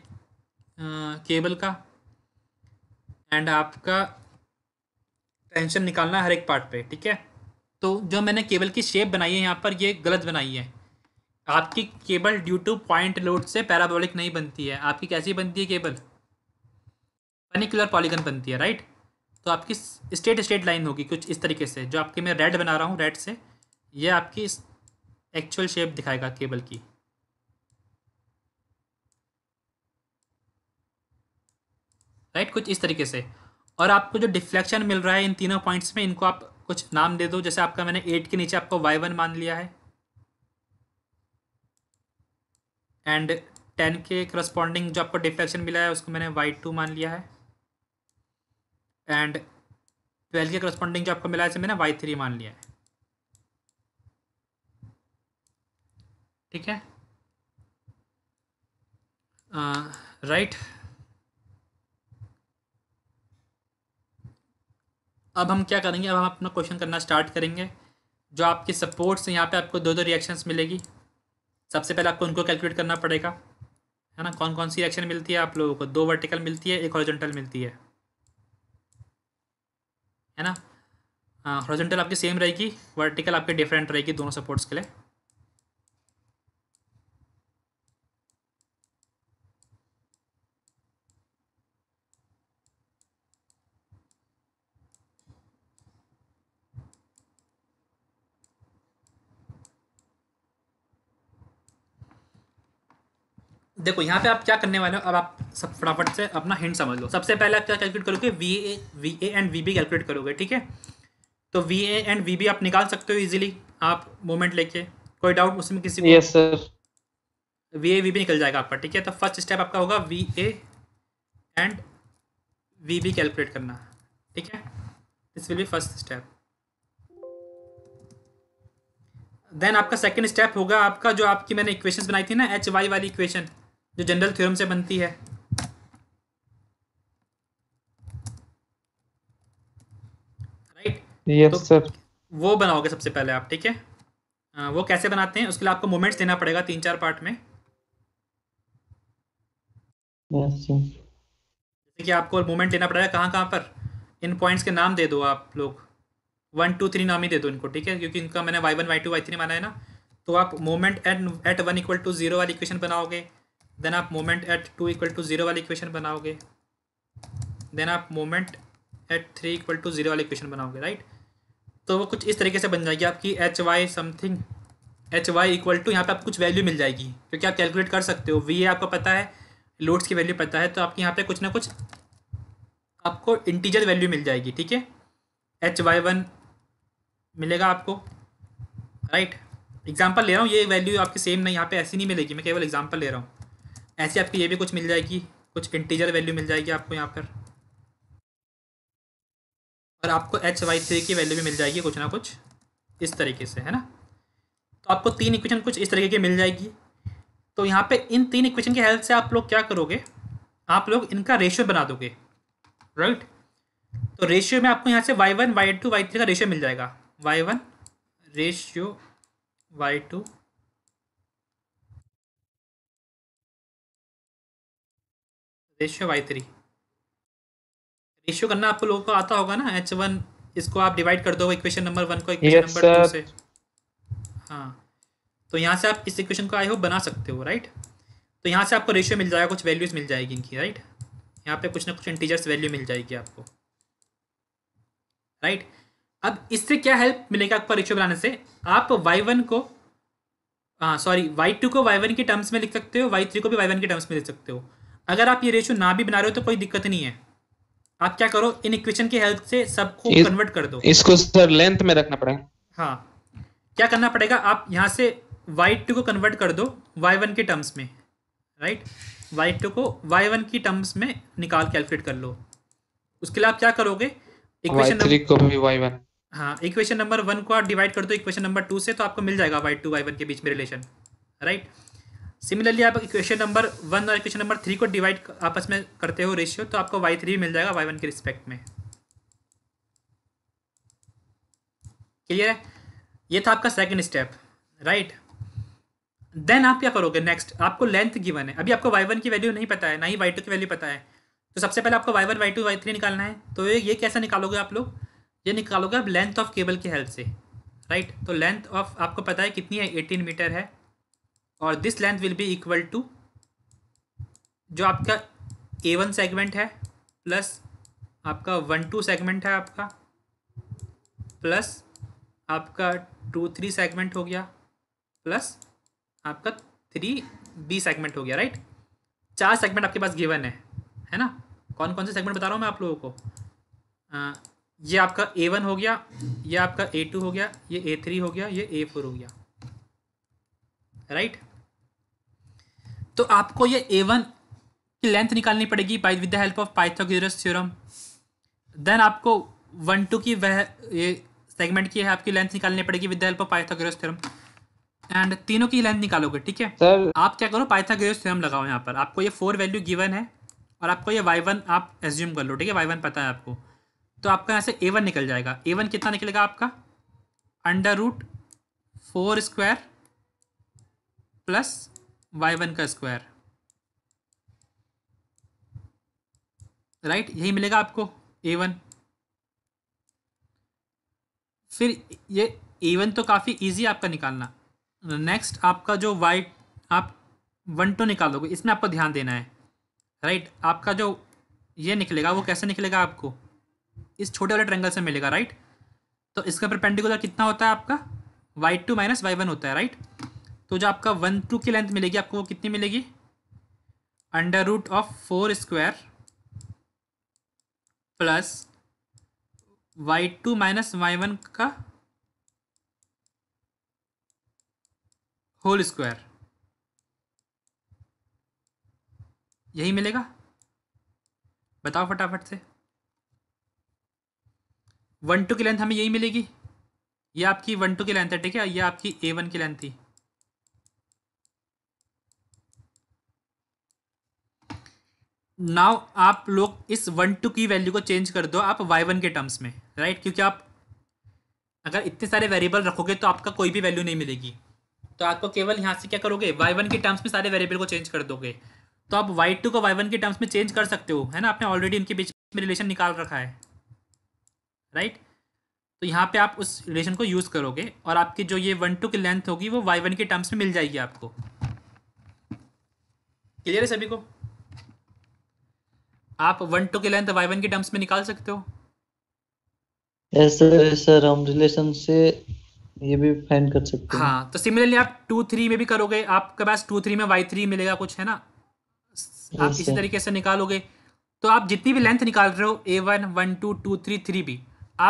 केबल का एंड आपका टेंशन निकालना है हर एक पार्ट पे ठीक है तो जो मैंने केबल की शेप बनाई है यहाँ पर ये गलत बनाई है आपकी cable due to point load से पैराबोलिक नहीं बनती है आपकी कैसी बनती है केबल पनिकुलर पॉलीगन बनती है राइट तो आपकी स्टेट स्टेट लाइन होगी कुछ इस तरीके से जो आपके मैं रेड बना रहा हूँ रेड से ये आपकी एक्चुअल शेप दिखाएगा केबल की राइट कुछ इस तरीके से और आपको जो डिफ्लेक्शन मिल रहा है इन तीनों पॉइंट्स में इनको आप कुछ नाम दे दो जैसे आपका मैंने एट के नीचे आपको वाई वन मान लिया है एंड टेन के करस्पॉन्डिंग जो आपको डिफ्लेक्शन मिला है उसको मैंने वाई टू मान लिया है एंड ट्वेल्व के करस्पॉन्डिंग जो आपको मिला है मैंने वाई थ्री मान लिया है ठीक है राइट अब हम क्या करेंगे अब हम अपना क्वेश्चन करना स्टार्ट करेंगे जो आपके सपोर्ट्स हैं यहाँ पे आपको दो दो रिएक्शंस मिलेगी सबसे पहले आपको उनको कैलकुलेट करना पड़ेगा है ना कौन कौन सी रिएक्शन मिलती है आप लोगों को दो वर्टिकल मिलती है एक हॉरिजॉन्टल मिलती है है ना हॉरिजॉन्टल आपकी सेम रहेगी वर्टिकल आपकी डिफरेंट रहेगी दोनों सपोर्ट्स के लिए देखो यहाँ पे आप क्या करने वाले हो अब आप सब फटाफट से अपना हिंट समझ लो सबसे पहले आप क्या कैलकुलेट करोगे V A V A and V B calculate करोगे ठीक है तो V A and V B आप निकाल सकते हो इजीली आप मोमेंट लेके कोई डाउट उसमें किसी yes, को वी ए वी बी निकल जाएगा आपका ठीक है तो फर्स्ट स्टेप आपका होगा V A and V B calculate करना ठीक है this will be first step then आपका सेकेंड स्टेप होगा आपका जो आपकी मैंने इक्वेशन बनाई थी ना एच वाई वाली इक्वेशन जो जनरल थ्योरम से बनती है राइट यस सर वो बनाओगे सबसे पहले आप ठीक है हाँ, वो कैसे बनाते हैं उसके लिए आपको मोमेंट्स देना पड़ेगा तीन चार पार्ट में yes, कि आपको मोमेंट देना पड़ेगा कहाँ कहाँ पर इन पॉइंट्स के नाम दे दो आप लोग वन टू थ्री नाम ही दे दो इनको ठीक है क्योंकि इनका मैंने Y one Y two Y three माना है ना तो आप moment at at one equal to zero वाली इक्वेशन बनाओगे देन आप moment at two equal to zero वाली इक्वेशन बनाओगे देन आप moment at three equal to zero वाली इक्वेशन बनाओगे राइट तो वो कुछ इस तरीके से बन जाएगी आपकी H Y something H Y equal to यहाँ पर आप कुछ वैल्यू मिल जाएगी क्योंकि आप कैलकुलेट कर सकते हो वी ए आपको पता है लोड्स की वैल्यू पता है तो आपके यहाँ पे कुछ ना कुछ आपको इंटीजर वैल्यू मिल जाएगी ठीक है एच वाई वन मिलेगा आपको राइट एग्जाम्पल ले रहा हूँ ये वैल्यू आपकी सेम नहीं यहाँ पे ऐसी नहीं मिलेगी मैं केवल एग्जाम्पल ले रहा हूँ ऐसे आपको ये भी कुछ मिल जाएगी कुछ इंटीजर वैल्यू मिल जाएगी आपको यहाँ पर और आपको एच वाई थ्री की वैल्यू भी मिल जाएगी कुछ ना कुछ इस तरीके से है ना तो आपको तीन इक्वेशन कुछ इस तरीके की मिल जाएगी तो यहाँ पे इन तीन इक्वेशन की हेल्प से आप लोग क्या करोगे आप लोग इनका रेशियो बना दोगे राइट तो रेशियो में आपको यहाँ से Y one Y two Y three का रेशियो मिल जाएगा Y one ratio Y two ratio Y three ratio करना आपको लोगों को आता होगा ना एच वन इसको आप डिवाइड कर दो इक्वेशन नंबर वन को इक्वेशन नंबर टू से हाँ तो यहाँ से आप इस इक्वेशन को आई होप बना सकते हो राइट तो यहाँ से आपको रेशियो मिल जाएगा कुछ वैल्यूज़ मिल जाएगी इनकी राइट यहाँ पे कुछ ना कुछ इंटीजर्स वैल्यू मिल जाएगी आपको राइट अब इससे क्या हेल्प मिलेगा आपको रेशियो बनाने से आप वाई वन को हाँ सॉरी वाई टू को वाई वन के टर्म्स में लिख सकते हो वाई थ्री को भी वाई वन के टर्म्स में लिख सकते हो अगर आप ये रेशो ना भी बना रहे हो तो कोई दिक्कत नहीं है आप क्या करो इन इक्वेशन की हेल्प से सबको कन्वर्ट कर दो इसको सर लेंथ में रखना पड़ेगा हाँ क्या करना पड़ेगा आप यहाँ से वाई टू को कन्वर्ट कर दो वाई वन के टर्म्स में राइट वाई टू को वाई वन की टर्म्स में निकाल कैलकुलेट कर लो उसके लिए आप क्या करोगे इक्वेशन नंबर को भी वाई वन हाँ इक्वेशन नंबर वन को आप डिवाइड कर दो इक्वेशन नंबर टू से तो आपको मिल जाएगा वाई टू वाई वन के बीच में रिलेशन राइट right? सिमिलरली आप इक्वेशन नंबर वन और इक्वेशन नंबर थ्री को डिवाइड आपस में करते हो रेशियो तो आपको वाई थ्री मिल जाएगा वाई वन के रिस्पेक्ट में क्लियर है ये था आपका सेकेंड स्टेप राइट देन आप क्या करोगे नेक्स्ट आपको लेंथ गिवन है अभी आपको वाई वन की वैल्यू नहीं पता है ना ही वाई टू की वैल्यू पता है तो सबसे पहले आपको Y one Y two Y three निकालना है तो ये कैसा निकालोगे आप लोग ये निकालोगे आप लेंथ ऑफ केबल की हेल्प से राइट तो लेंथ ऑफ आपको पता है कितनी है एटीन मीटर है और this length will be equal to जो आपका ए वन सेगमेंट है प्लस आपका वन टू सेगमेंट है आपका प्लस आपका टू थ्री सेगमेंट हो गया प्लस आपका थ्री बी सेगमेंट हो गया राइट चार सेगमेंट आपके पास गिवन है है ना कौन कौन से सेगमेंट बता रहा हूँ मैं आप लोगों को आ, ये आपका ए वन हो गया ये आपका ए टू हो गया ये ए थ्री हो गया ये ए फोर हो गया राइट right? तो आपको ये ए वन की लेंथ निकालनी पड़ेगी by with the help of Pythagoras theorem then आपको वन टू की वह ये सेगमेंट की है आपकी लेंथ निकालनी पड़ेगी with the help of Pythagoras theorem and तीनों की लेंथ निकालोगे ठीक है सर आप क्या करो पाइथागोरस थ्योरम लगाओ यहाँ पर आपको ये फोर वैल्यू गिवन है और आपको ये वाई वन आप एज्यूम कर लो ठीक है वाई वन पता है आपको तो आपका यहाँ से ए वन निकल जाएगा ए वन कितना निकलेगा आपका under root four square plus Y one का स्क्वायर राइट यही मिलेगा आपको ए वन फिर ये ए वन तो काफ़ी इजी आपका निकालना नेक्स्ट आपका जो वाई आप वन टू तो निकालोगे इसमें आपको ध्यान देना है राइट right? आपका जो ये निकलेगा वो कैसे निकलेगा आपको इस छोटे वाले ट्रेंगल से मिलेगा राइट right? तो इसका परपेंडिकुलर कितना होता है आपका Y two minus Y one होता है राइट right? तो जो आपका वन टू की लेंथ मिलेगी आपको वो कितनी मिलेगी under root of four square plus Y two minus Y one का होल स्क्वायर यही मिलेगा बताओ फटाफट से वन टू की लेंथ हमें यही मिलेगी ये आपकी वन टू की लेंथ है ठीक है ये आपकी ए वन की लेंथ थी नाउ आप लोग इस वन टू की वैल्यू को चेंज कर दो आप वाई वन के टर्म्स में राइट क्योंकि आप अगर इतने सारे वेरिएबल रखोगे तो आपका कोई भी वैल्यू नहीं मिलेगी तो आपको केवल यहाँ से क्या करोगे वाई वन के टर्म्स में सारे वेरिएबल को चेंज कर दोगे तो आप वाई टू को वाई वन के टर्म्स में चेंज कर सकते हो है ना आपने ऑलरेडी इनके बीच में रिलेशन निकाल रखा है राइट तो यहाँ पे आप उस रिलेशन को यूज़ करोगे और आपकी जो ये वन टू की लेंथ होगी वो वाई वन के टर्म्स में मिल जाएगी आपको क्लियर है सभी को आप वन टू की लेंथ वाई वन के टर्म्स में निकाल सकते हो यस सर हम रिलेशन से ये भी फाइंड कर सकते हैं हाँ तो सिमिलरली आप टू थ्री में भी करोगे आपके पास टू थ्री में वाई थ्री मिलेगा कुछ है ना आप इसी तरीके से निकालोगे तो आप जितनी भी लेंथ निकाल रहे हो A one one two two three three भी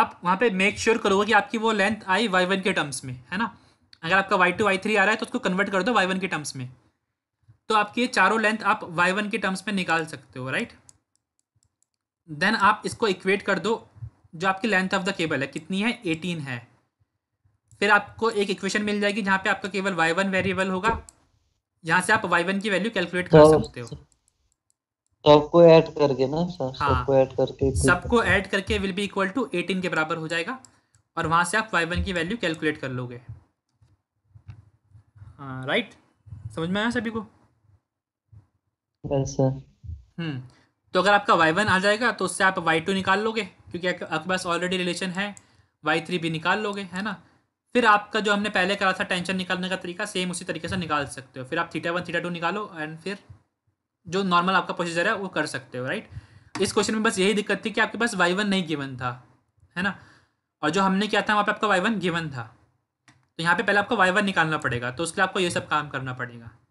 आप वहाँ पे मेक श्योर sure करोगे कि आपकी वो लेंथ आई वाई वन के टर्म्स में है ना अगर आपका वाई टू वाई थ्री आ रहा है तो उसको कन्वर्ट कर दो वाई वन के टर्म्स में तो आपकी चारों लेंथ आप वाई वन के टर्म्स में निकाल सकते हो राइट देन आप इसको इक्वेट कर दो जो आपकी लेंथ ऑफ द केबल है कितनी है एटीन है फिर आपको एक इक्वेशन मिल जाएगी जहाँ पे आपका केवल वाई वन वेरिएबल होगा यहाँ से आप वाई वन की वैल्यू कैलकुलेट कर तो- सकते हो सबको तो ऐड करके ना हाँ। सबको ऐड करके सबको ऐड करके will be equal to eighteen के बराबर हो जाएगा और वहां से आप वाई वन की वैल्यू कैलकुलेट कर लोगे राइट हाँ, समझ में आया सभी को yes, हम्म तो अगर आपका वाई वन आ जाएगा तो उससे आप वाई टू निकाल लोगे क्योंकि आपके पास ऑलरेडी रिलेशन है वाई थ्री भी निकाल लोगे है ना फिर आपका जो हमने पहले करा था टेंशन निकालने का तरीका सेम उसी तरीके से निकाल सकते हो फिर आप थीटा वन थीटा टू निकालो एंड फिर जो नॉर्मल आपका प्रोसीजर है वो कर सकते हो राइट इस क्वेश्चन में बस यही दिक्कत थी कि आपके पास वाई वन नहीं गिवन था है ना और जो हमने किया था वहाँ पर आपका वाई वन गिवन था तो यहाँ पे पहले आपको वाई वन निकालना पड़ेगा तो उसके लिए आपको ये सब काम करना पड़ेगा